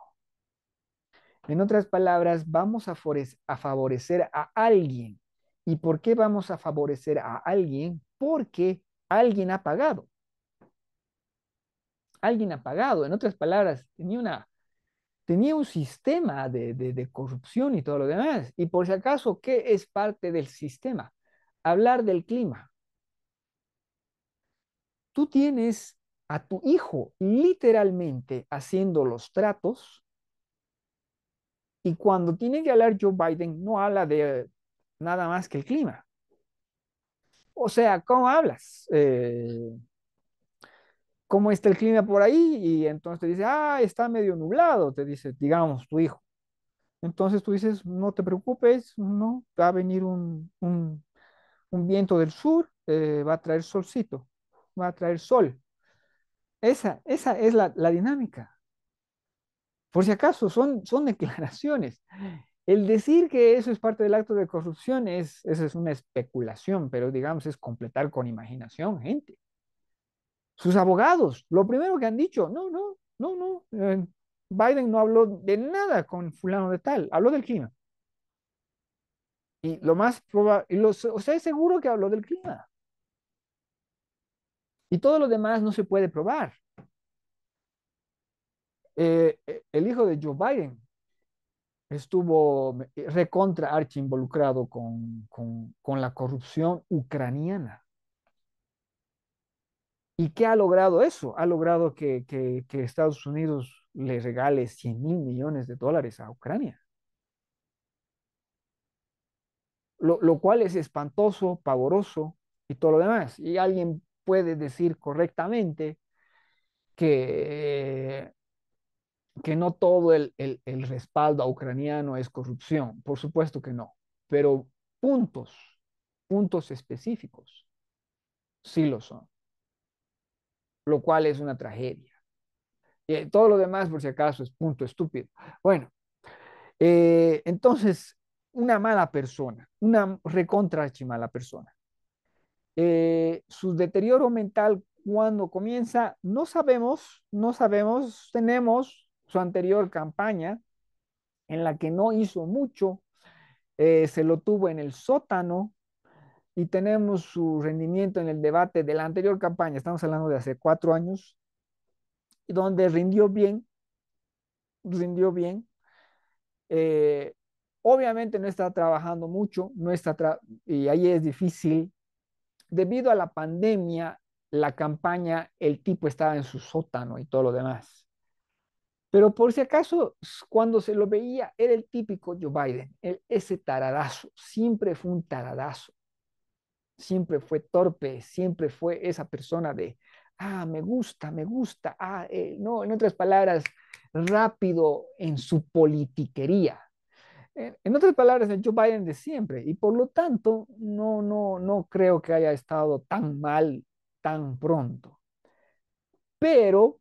En otras palabras, vamos a, favorecer a alguien. ¿Y por qué vamos a favorecer a alguien? Porque alguien ha pagado. Alguien ha pagado. En otras palabras, tenía, un sistema de corrupción y todo lo demás. Y por si acaso, ¿qué es parte del sistema? Hablar del clima. Tú tienes a tu hijo literalmente haciendo los tratos y cuando tiene que hablar Joe Biden, no habla de nada más que el clima. O sea, ¿cómo hablas? Eh, ¿Cómo está el clima por ahí? Y entonces te dice, ah, está medio nublado, te dice, digamos, tu hijo. Entonces tú dices, no te preocupes, no, va a venir un, viento del sur, eh, va a traer solcito, va a traer sol. Esa, esa es la dinámica. Por si acaso, son, son declaraciones. El decir que eso es parte del acto de corrupción es, esa es una especulación, pero digamos es completar con imaginación, gente. Sus abogados, lo primero que han dicho, no, no, no, no, eh, Biden no habló de nada con fulano de tal, habló del clima. Y lo más probable, y o sea, es seguro que habló del clima. Y todo lo demás no se puede probar. Eh, eh, el hijo de Joe Biden estuvo eh, recontra archi involucrado con, la corrupción ucraniana. ¿Y qué ha logrado eso? Ha logrado que, Estados Unidos le regale 100 mil millones de dólares a Ucrania. Lo, lo, cual es espantoso, pavoroso y todo lo demás. Y alguien puede decir correctamente que que no todo el, respaldo a ucraniano es corrupción, por supuesto que no, pero puntos, puntos específicos, sí lo son, lo cual es una tragedia. Y eh, todo lo demás, por si acaso, es punto estúpido. Bueno, eh, entonces, una mala persona, una recontra mala persona. Eh, su deterioro mental cuando comienza, no sabemos, no sabemos, tenemos su anterior campaña, en la que no hizo mucho, eh, se lo tuvo en el sótano y tenemos su rendimiento en el debate de la anterior campaña, estamos hablando de hace cuatro años, donde rindió bien, rindió bien. Eh, obviamente no está trabajando mucho, no está y ahí es difícil. Debido a la pandemia, la campaña, el tipo estaba en su sótano y todo lo demás. Pero por si acaso, cuando se lo veía, era el típico Joe Biden, el, ese taradazo, siempre fue un taradazo, siempre fue torpe, siempre fue esa persona de, ah, me gusta, me gusta, ah, eh, no, en otras palabras, rápido en su politiquería. En, en otras palabras, el Joe Biden de siempre, y por lo tanto, no, no, no creo que haya estado tan mal tan pronto. Pero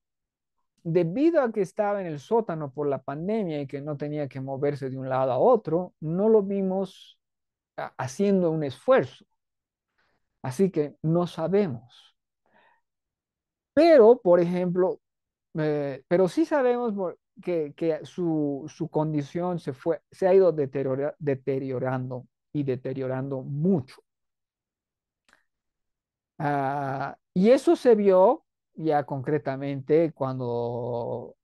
debido a que estaba en el sótano por la pandemia y que no tenía que moverse de un lado a otro, no lo vimos ah, haciendo un esfuerzo. Así que no sabemos. Pero, por ejemplo, eh, pero sí sabemos que, que su, su, condición se, fue, se ha ido deteriora, deteriorando y deteriorando mucho. Ah, y eso se vio ya concretamente cuando,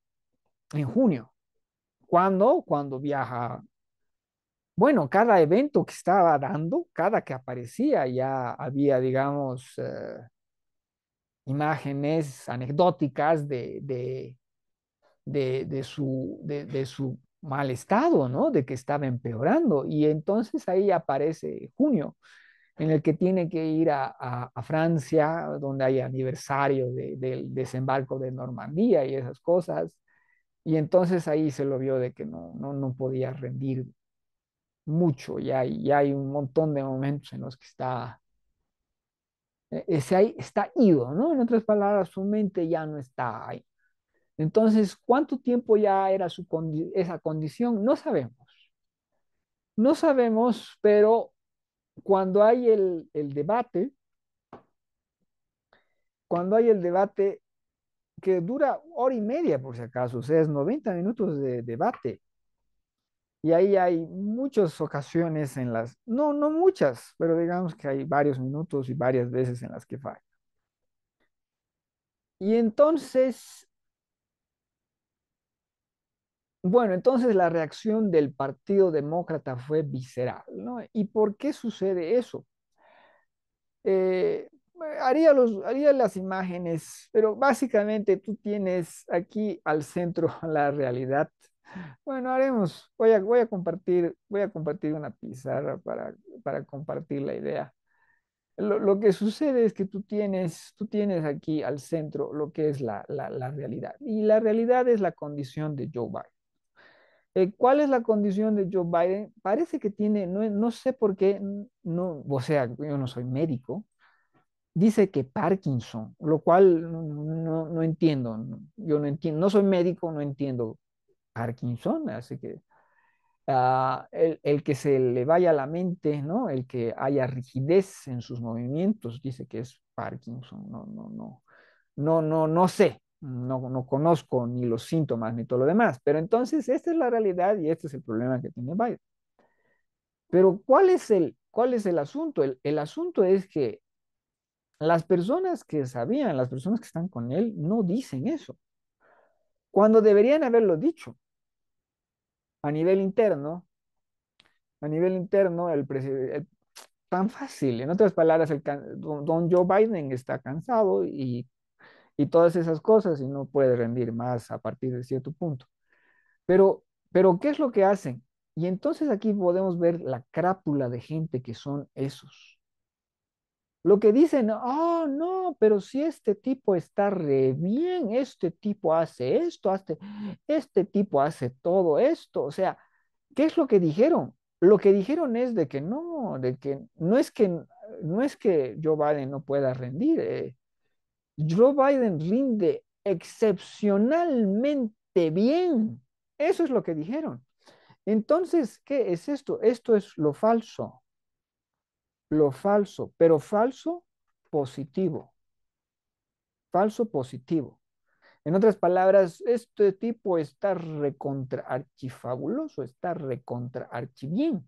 en junio. cuando, Cuando viaja. Bueno, cada evento que estaba dando, cada que aparecía, ya había, digamos, eh, imágenes anecdóticas de, de, de, su, de, su mal estado, ¿no? De que estaba empeorando. Y entonces ahí aparece junio en el que tiene que ir a, Francia, donde hay aniversario del desembarco de Normandía y esas cosas. Y entonces ahí se lo vio de que no, no, no podía rendir mucho y hay, hay un montón de momentos en los que está, ese, eh, eh, está ido, ¿no? En otras palabras, su mente ya no está ahí. Entonces, ¿cuánto tiempo ya era esa condición? No sabemos. No sabemos, pero cuando hay el, el debate, cuando hay el debate que dura hora y media, por si acaso, o sea, es 90 minutos de debate. Y ahí hay muchas ocasiones en las, no, no muchas, pero digamos que hay varios minutos y varias veces en las que falla. Y entonces bueno, entonces la reacción del Partido Demócrata fue visceral, ¿no? ¿Y por qué sucede eso? Eh, haría, las imágenes, pero básicamente tú tienes aquí al centro la realidad. Bueno, haremos, voy a, voy a, compartir, voy a compartir una pizarra para, compartir la idea. Lo, que sucede es que tú tienes, tú tienes aquí al centro lo que es la, la realidad. Y la realidad es la condición de Joe Biden. Eh, ¿Cuál es la condición de Joe Biden? Parece que tiene, no, sé por qué, no, o sea, yo no soy médico, dice que Parkinson, lo cual no, entiendo, yo no entiendo, no soy médico, no entiendo Parkinson, así que ah, el, el, que se le vaya a la mente, ¿no? el que haya rigidez en sus movimientos, dice que es Parkinson, no, no, no, no, no, no sé, no, no conozco ni los síntomas ni todo lo demás. Pero entonces, esta es la realidad y este es el problema que tiene Biden. Pero ¿cuál es el, cuál es el asunto? El, el, asunto es que las personas que sabían, las personas que están con él, no dicen eso. Cuando deberían haberlo dicho. A nivel interno, a nivel interno, el presidente... Eh, tan fácil. En otras palabras, el, don Joe Biden está cansado y y todas esas cosas y no puede rendir más a partir de cierto punto. Pero, pero ¿qué es lo que hacen? Y entonces aquí podemos ver la crápula de gente que son esos. Lo que dicen, oh, no, pero si este tipo está re bien, este tipo hace esto, hace, este tipo hace todo esto. O sea, ¿qué es lo que dijeron? Lo que dijeron es de que no, de que no es que, no es que Joe Biden no pueda rendir. Eh, Joe Biden rinde excepcionalmente bien. Eso es lo que dijeron. Entonces, ¿qué es esto? Esto es lo falso. Lo falso, pero falso positivo. Falso positivo. En otras palabras, este tipo está recontra archifabuloso, está recontra bien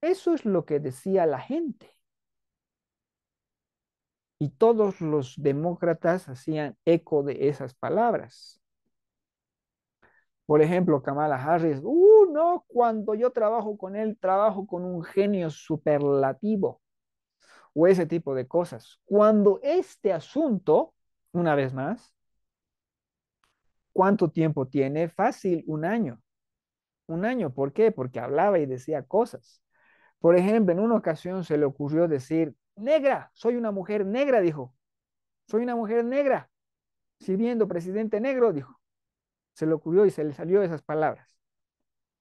Eso es lo que decía la gente. Y todos los demócratas hacían eco de esas palabras. Por ejemplo, Kamala Harris, uh, no, cuando yo trabajo con él, trabajo con un genio superlativo o ese tipo de cosas. Cuando este asunto, una vez más, ¿cuánto tiempo tiene? Fácil, un año. Un año, ¿por qué? Porque hablaba y decía cosas. Por ejemplo, en una ocasión se le ocurrió decir, negra, soy una mujer negra, dijo. Soy una mujer negra, sirviendo presidente negro, dijo. Se le ocurrió y se le salió esas palabras.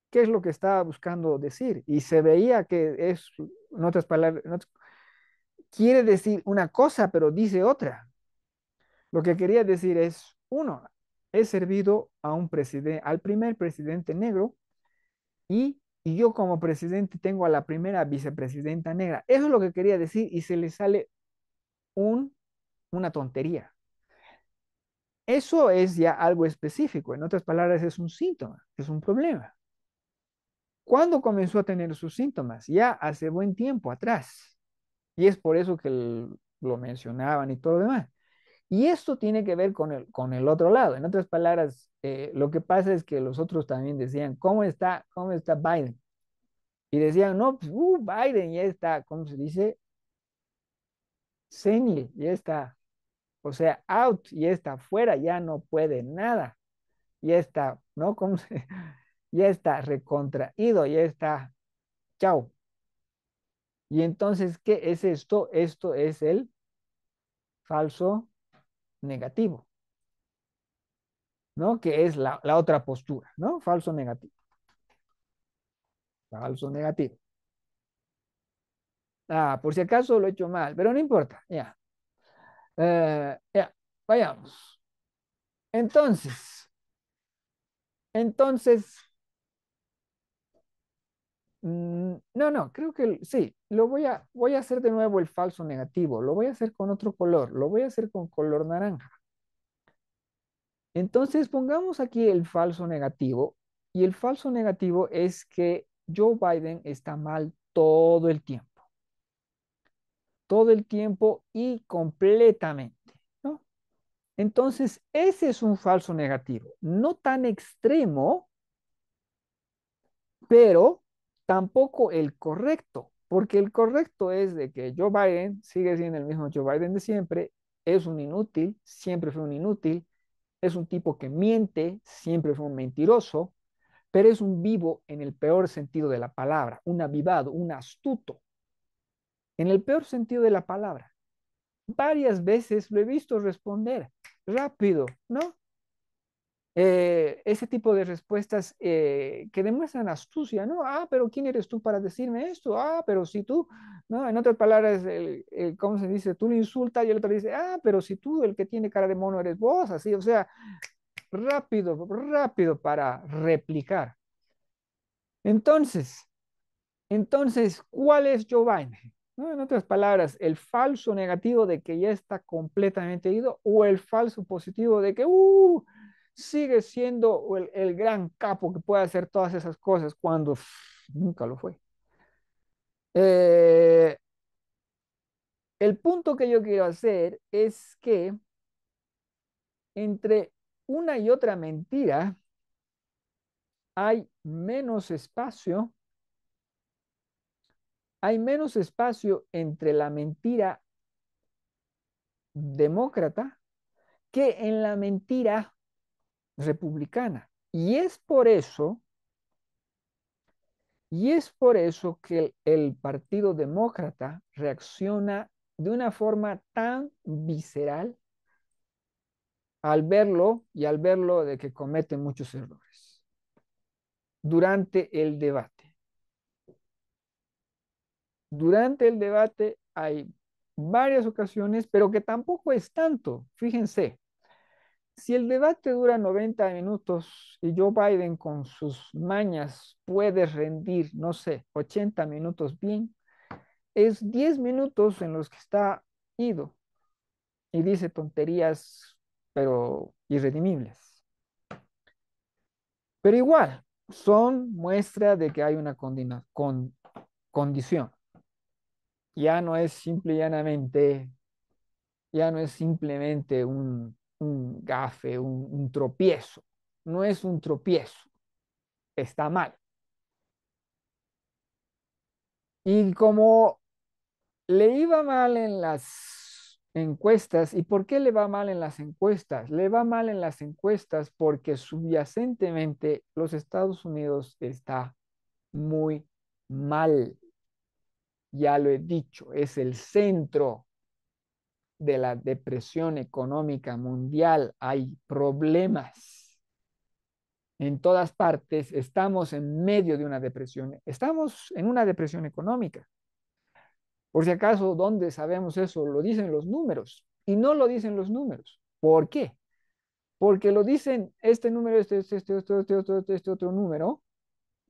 ¿Qué es lo que estaba buscando decir? Y se veía que es, en otras palabras, quiere decir una cosa, pero dice otra. Lo que quería decir es, uno, he servido a un presidente, al primer presidente negro y y yo como presidente tengo a la primera vicepresidenta negra. Eso es lo que quería decir y se le sale un, una tontería. Eso es ya algo específico, en otras palabras es un síntoma, es un problema. ¿Cuándo comenzó a tener sus síntomas? Ya hace buen tiempo atrás. Y es por eso que lo mencionaban y todo lo demás. Y esto tiene que ver con el, con el otro lado. En otras palabras, eh, lo que pasa es que los otros también decían, ¿cómo está, cómo está Biden? Y decían, no, pues, uh, Biden ya está, ¿cómo se dice? Senil, ya está. O sea, out, ya está fuera, ya no puede nada. Ya está, ¿no? ¿Cómo se? Ya está recontraído, ya está. Chao. Y entonces, ¿qué es esto? Esto es el falso negativo, ¿no? Que es la, otra postura, ¿no? Falso negativo. Falso negativo. Ah, por si acaso lo he hecho mal, pero no importa, ya. Eh, ya, vayamos. Entonces, entonces, Mm, no, no, creo que sí, lo voy a, voy a hacer de nuevo el falso negativo, lo voy a hacer con otro color, lo voy a hacer con color naranja. Entonces pongamos aquí el falso negativo y el falso negativo es que Joe Biden está mal todo el tiempo. Todo el tiempo y completamente, Entonces ese es un falso negativo, no tan extremo, pero tampoco el correcto, porque el correcto es de que Joe Biden sigue siendo el mismo Joe Biden de siempre, es un inútil, siempre fue un inútil, es un tipo que miente, siempre fue un mentiroso, pero es un vivo en el peor sentido de la palabra, un avivado, un astuto, en el peor sentido de la palabra. Varias veces lo he visto responder rápido, ¿no? Eh, ese tipo de respuestas eh, que demuestran astucia, ¿no? Ah, pero ¿quién eres tú para decirme esto? Ah, pero si tú, ¿no? En otras palabras, el, ¿cómo se dice? Tú le insultas y el otro dice, ah, pero si tú, el que tiene cara de mono, eres vos, así, o sea, rápido, rápido para replicar. Entonces, entonces, ¿cuál es Giovanni? ¿No? En otras palabras, el falso negativo de que ya está completamente ido o el falso positivo de que, uh, sigue siendo el, el gran capo que puede hacer todas esas cosas cuando nunca lo fue. Eh, el punto que yo quiero hacer es que entre una y otra mentira hay menos espacio, hay menos espacio entre la mentira demócrata que en la mentira republicana. Y es por eso, y es por eso que el, Partido Demócrata reacciona de una forma tan visceral al verlo y al verlo de que comete muchos errores durante el debate. Durante el debate hay varias ocasiones, pero que tampoco es tanto, fíjense si el debate dura 90 minutos y Joe Biden con sus mañas puede rendir, no sé, 80 minutos bien, es 10 minutos en los que está ido y dice tonterías, pero irredimibles. Pero igual, son muestra de que hay una con condición. Ya no es simple llanamente, ya no es simplemente un un gafe, un, tropiezo. No es un tropiezo, está mal. Y como le iba mal en las encuestas, ¿y por qué le va mal en las encuestas? Le va mal en las encuestas porque subyacentemente los Estados Unidos está muy mal. Ya lo he dicho, es el centro de la depresión económica mundial, hay problemas. En todas partes estamos en medio de una depresión. Estamos en una depresión económica. Por si acaso, ¿dónde sabemos eso? Lo dicen los números. Y no lo dicen los números. ¿Por qué? Porque lo dicen este número, este, este, otro número.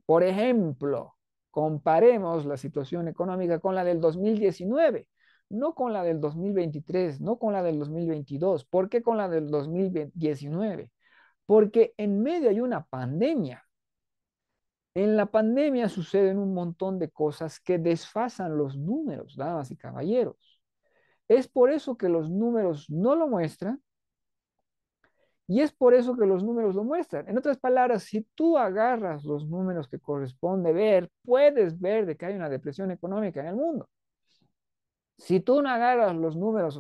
Por ejemplo, comparemos la situación económica con la del 2019 no con la del 2023, no con la del 2022. ¿Por qué con la del 2019? Porque en medio hay una pandemia. En la pandemia suceden un montón de cosas que desfasan los números, damas y caballeros. Es por eso que los números no lo muestran y es por eso que los números lo muestran. En otras palabras, si tú agarras los números que corresponde ver, puedes ver de que hay una depresión económica en el mundo. Si tú no agarras los números,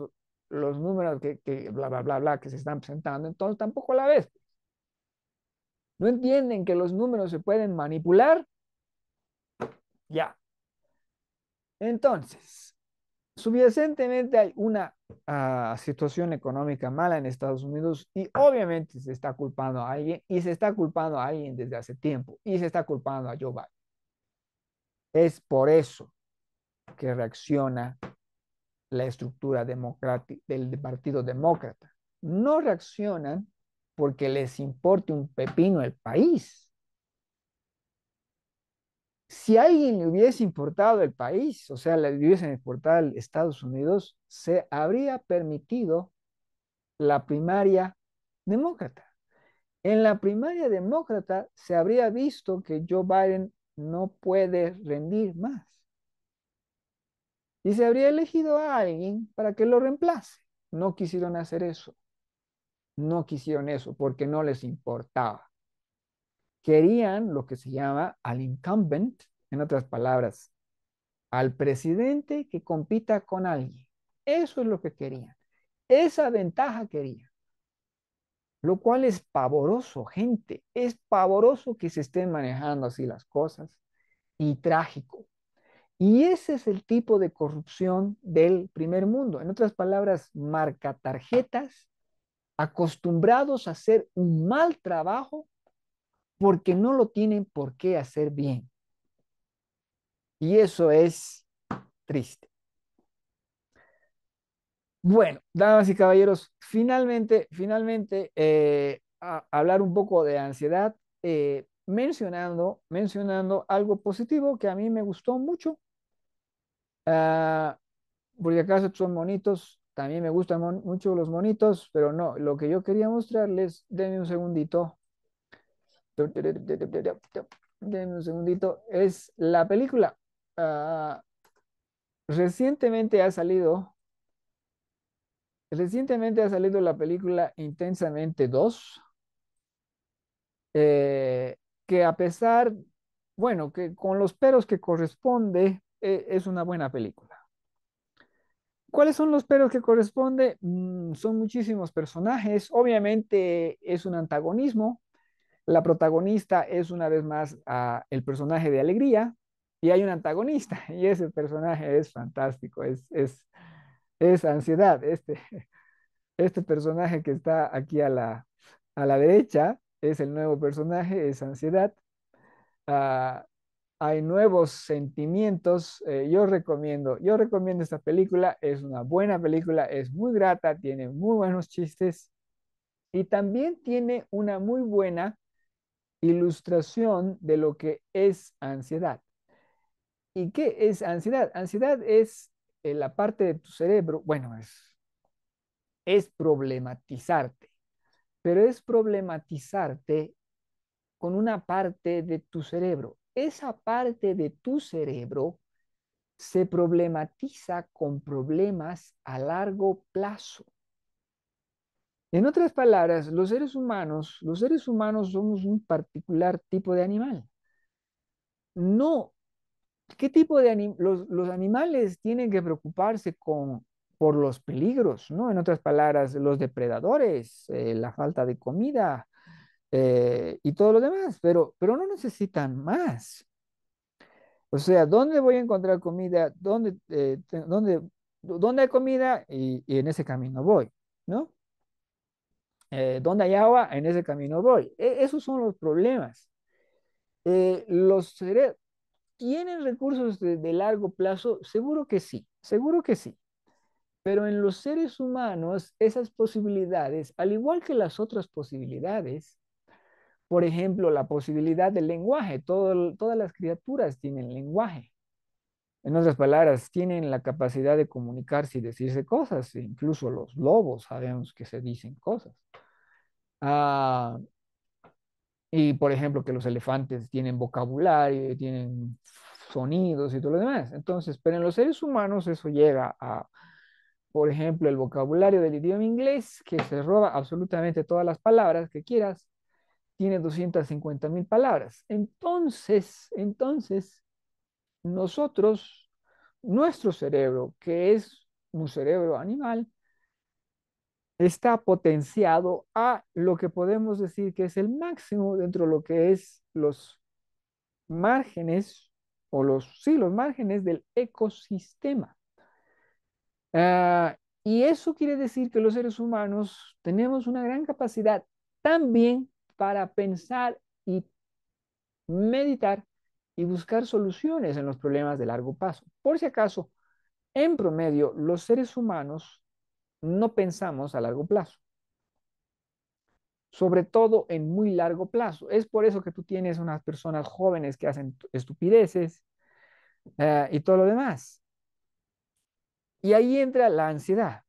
los números que, bla, bla, bla, bla, que se están presentando, entonces tampoco la ves. No entienden que los números se pueden manipular. Ya. Entonces, subyacentemente hay una ah, situación económica mala en Estados Unidos y obviamente se está culpando a alguien y se está culpando a alguien desde hace tiempo y se está culpando a Joe Biden. Es por eso que reacciona la estructura democrática del Partido Demócrata. No reaccionan porque les importe un pepino el país. Si alguien le hubiese importado el país, o sea, le hubiesen importado Estados Unidos, se habría permitido la primaria demócrata. En la primaria demócrata se habría visto que Joe Biden no puede rendir más y se habría elegido a alguien para que lo reemplace. No quisieron hacer eso. No quisieron eso porque no les importaba. Querían lo que se llama al incumbent, en otras palabras, al presidente que compita con alguien. Eso es lo que querían. Esa ventaja querían. Lo cual es pavoroso, gente. Es pavoroso que se estén manejando así las cosas y trágico. Y ese es el tipo de corrupción del primer mundo. En otras palabras, marca tarjetas acostumbrados a hacer un mal trabajo porque no lo tienen por qué hacer bien. Y eso es triste. Bueno, damas y caballeros, finalmente, finalmente, eh, hablar un poco de ansiedad, eh, mencionando, mencionando algo positivo que a mí me gustó mucho Ah, porque acaso son monitos, también me gustan mucho los monitos, pero no, lo que yo quería mostrarles, denme un segundito. Denme un segundito, es la película. Ah, recientemente ha salido, recientemente ha salido la película Intensamente 2, eh, que a pesar, bueno, que con los peros que corresponde, eh, es una buena película. ¿Cuáles son los peros que corresponde? Mm, son muchísimos personajes. Obviamente es un antagonismo. La protagonista es una vez más ah, el personaje de Alegría y hay un antagonista y ese personaje es fantástico, es, ansiedad. Este, este personaje que está aquí a la, a la derecha es el nuevo personaje, es ansiedad. Ah, hay nuevos sentimientos. Eh, yo recomiendo, yo recomiendo esta película. Es una buena película, es muy grata, tiene muy buenos chistes y también tiene una muy buena ilustración de lo que es ansiedad. ¿Y qué es ansiedad? Ansiedad es eh, la parte de tu cerebro, bueno, es, es problematizarte, pero es problematizarte con una parte de tu cerebro, esa parte de tu cerebro se problematiza con problemas a largo plazo. En otras palabras, los seres humanos, los seres humanos somos un particular tipo de animal. No, ¿qué tipo de Los, animales tienen que preocuparse con, por los peligros, ¿no? En otras palabras, los depredadores, eh, la falta de comida, eh, y todo lo demás, pero, pero no necesitan más. O sea, ¿dónde voy a encontrar comida? ¿Dónde, eh, dónde, dónde hay comida? Y, en ese camino voy, ¿no? Eh, ¿Dónde hay agua? En ese camino voy. E, esos son los problemas. los seres ¿Tienen recursos de, largo plazo? Seguro que sí, seguro que sí. Pero en los seres humanos, esas posibilidades, al igual que las otras posibilidades, por ejemplo, la posibilidad del lenguaje. todas las criaturas tienen lenguaje. En otras palabras, tienen la capacidad de comunicarse y decirse cosas. E incluso los lobos sabemos que se dicen cosas. Ah, y por ejemplo, que los elefantes tienen vocabulario, tienen sonidos y todo lo demás. Entonces, pero en los seres humanos eso llega a, por ejemplo, el vocabulario del idioma inglés, que se roba absolutamente todas las palabras que quieras, tiene 250 mil palabras. Entonces, entonces, nosotros, nuestro cerebro, que es un cerebro animal, está potenciado a lo que podemos decir que es el máximo dentro de lo que es los márgenes o los, sí, los márgenes del ecosistema. Ah, y eso quiere decir que los seres humanos tenemos una gran capacidad también para pensar y meditar y buscar soluciones en los problemas de largo plazo. Por si acaso, en promedio, los seres humanos no pensamos a largo plazo, sobre todo en muy largo plazo. Es por eso que tú tienes unas personas jóvenes que hacen estupideces eh, y todo lo demás. Y ahí entra la ansiedad.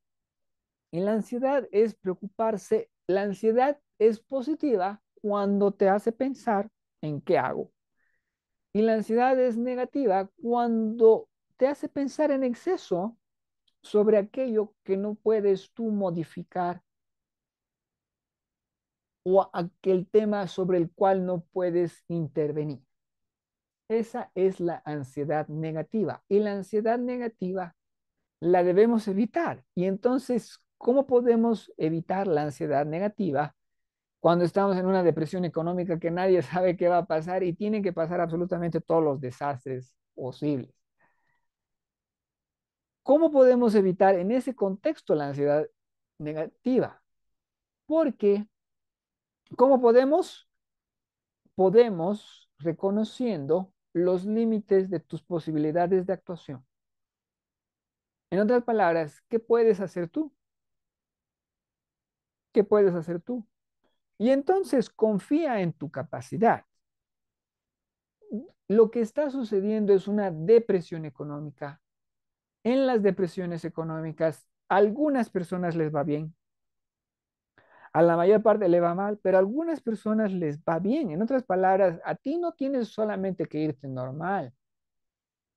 Y la ansiedad es preocuparse, la ansiedad es positiva cuando te hace pensar en qué hago. Y la ansiedad es negativa cuando te hace pensar en exceso sobre aquello que no puedes tú modificar o aquel tema sobre el cual no puedes intervenir. Esa es la ansiedad negativa. Y la ansiedad negativa la debemos evitar. Y entonces, ¿cómo podemos evitar la ansiedad negativa? cuando estamos en una depresión económica que nadie sabe qué va a pasar y tienen que pasar absolutamente todos los desastres posibles. ¿Cómo podemos evitar en ese contexto la ansiedad negativa? Porque, ¿cómo podemos? Podemos reconociendo los límites de tus posibilidades de actuación. En otras palabras, ¿qué puedes hacer tú? ¿Qué puedes hacer tú? Y entonces confía en tu capacidad. Lo que está sucediendo es una depresión económica. En las depresiones económicas, a algunas personas les va bien. A la mayor parte le va mal, pero a algunas personas les va bien. En otras palabras, a ti no tienes solamente que irte normal.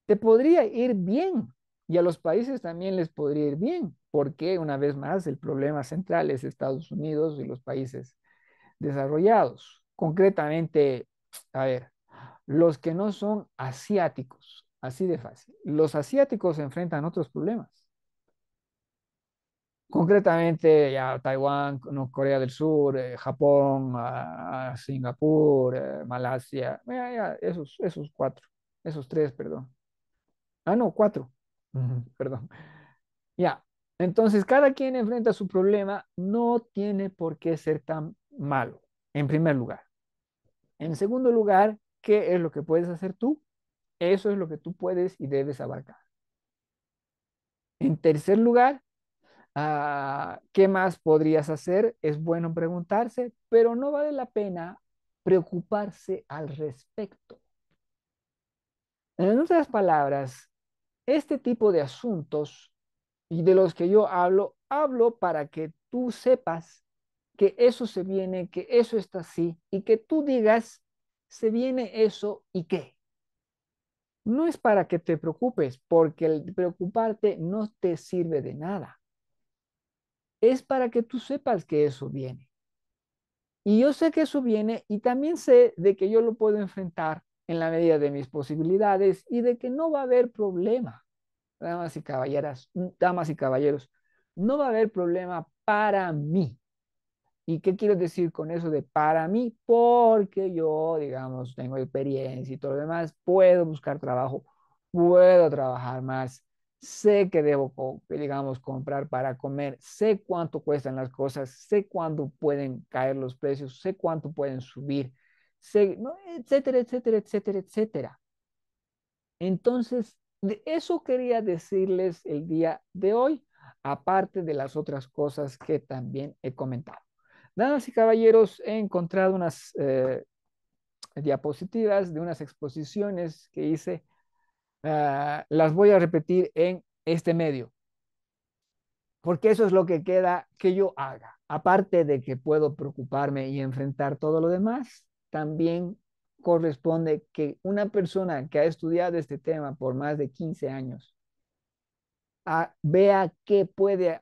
Te podría ir bien y a los países también les podría ir bien, porque una vez más el problema central es Estados Unidos y los países desarrollados. Concretamente, a ver, los que no son asiáticos, así de fácil. Los asiáticos enfrentan otros problemas. Concretamente, ya Taiwán, Corea del Sur, eh, Japón, ah, ah, Singapur, eh, Malasia, esos, esos cuatro, esos tres, perdón. Ah, no, cuatro, perdón. Ya, entonces cada quien enfrenta su problema, no tiene por qué ser tan malo, en primer lugar. En segundo lugar, ¿qué es lo que puedes hacer tú? Eso es lo que tú puedes y debes abarcar. En tercer lugar, ah, ¿qué más podrías hacer? Es bueno preguntarse, pero no vale la pena preocuparse al respecto. En otras palabras, este tipo de asuntos y de los que yo hablo, hablo para que tú sepas que eso se viene, que eso está así, y que tú digas, se viene eso y qué. No es para que te preocupes, porque el preocuparte no te sirve de nada. Es para que tú sepas que eso viene. Y yo sé que eso viene y también sé de que yo lo puedo enfrentar en la medida de mis posibilidades y de que no va a haber problema, damas y caballeras, damas y caballeros, no va a haber problema para mí. ¿Y qué quiero decir con eso de para mí? Porque yo, digamos, tengo experiencia y todo lo demás, puedo buscar trabajo, puedo trabajar más, sé que debo, digamos, comprar para comer, sé cuánto cuestan las cosas, sé cuándo pueden caer los precios, sé cuánto pueden subir, sé, etcétera, etcétera, etcétera, etcétera. Entonces, de eso quería decirles el día de hoy, aparte de las otras cosas que también he comentado. Damas y caballeros, he encontrado unas eh, diapositivas de unas exposiciones que hice. Ah, las voy a repetir en este medio, porque eso es lo que queda que yo haga. Aparte de que puedo preocuparme y enfrentar todo lo demás, también corresponde que una persona que ha estudiado este tema por más de 15 años ah, vea qué puede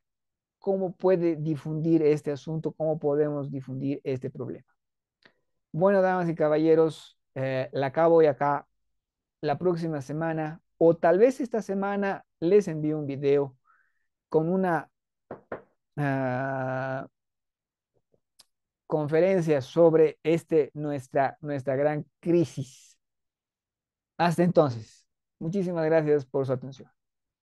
cómo puede difundir este asunto, cómo podemos difundir este problema. Bueno, damas y caballeros, eh, la acabo y acá. La próxima semana o tal vez esta semana les envío un video con una ah, conferencia sobre este, nuestra, nuestra gran crisis. Hasta entonces, muchísimas gracias por su atención.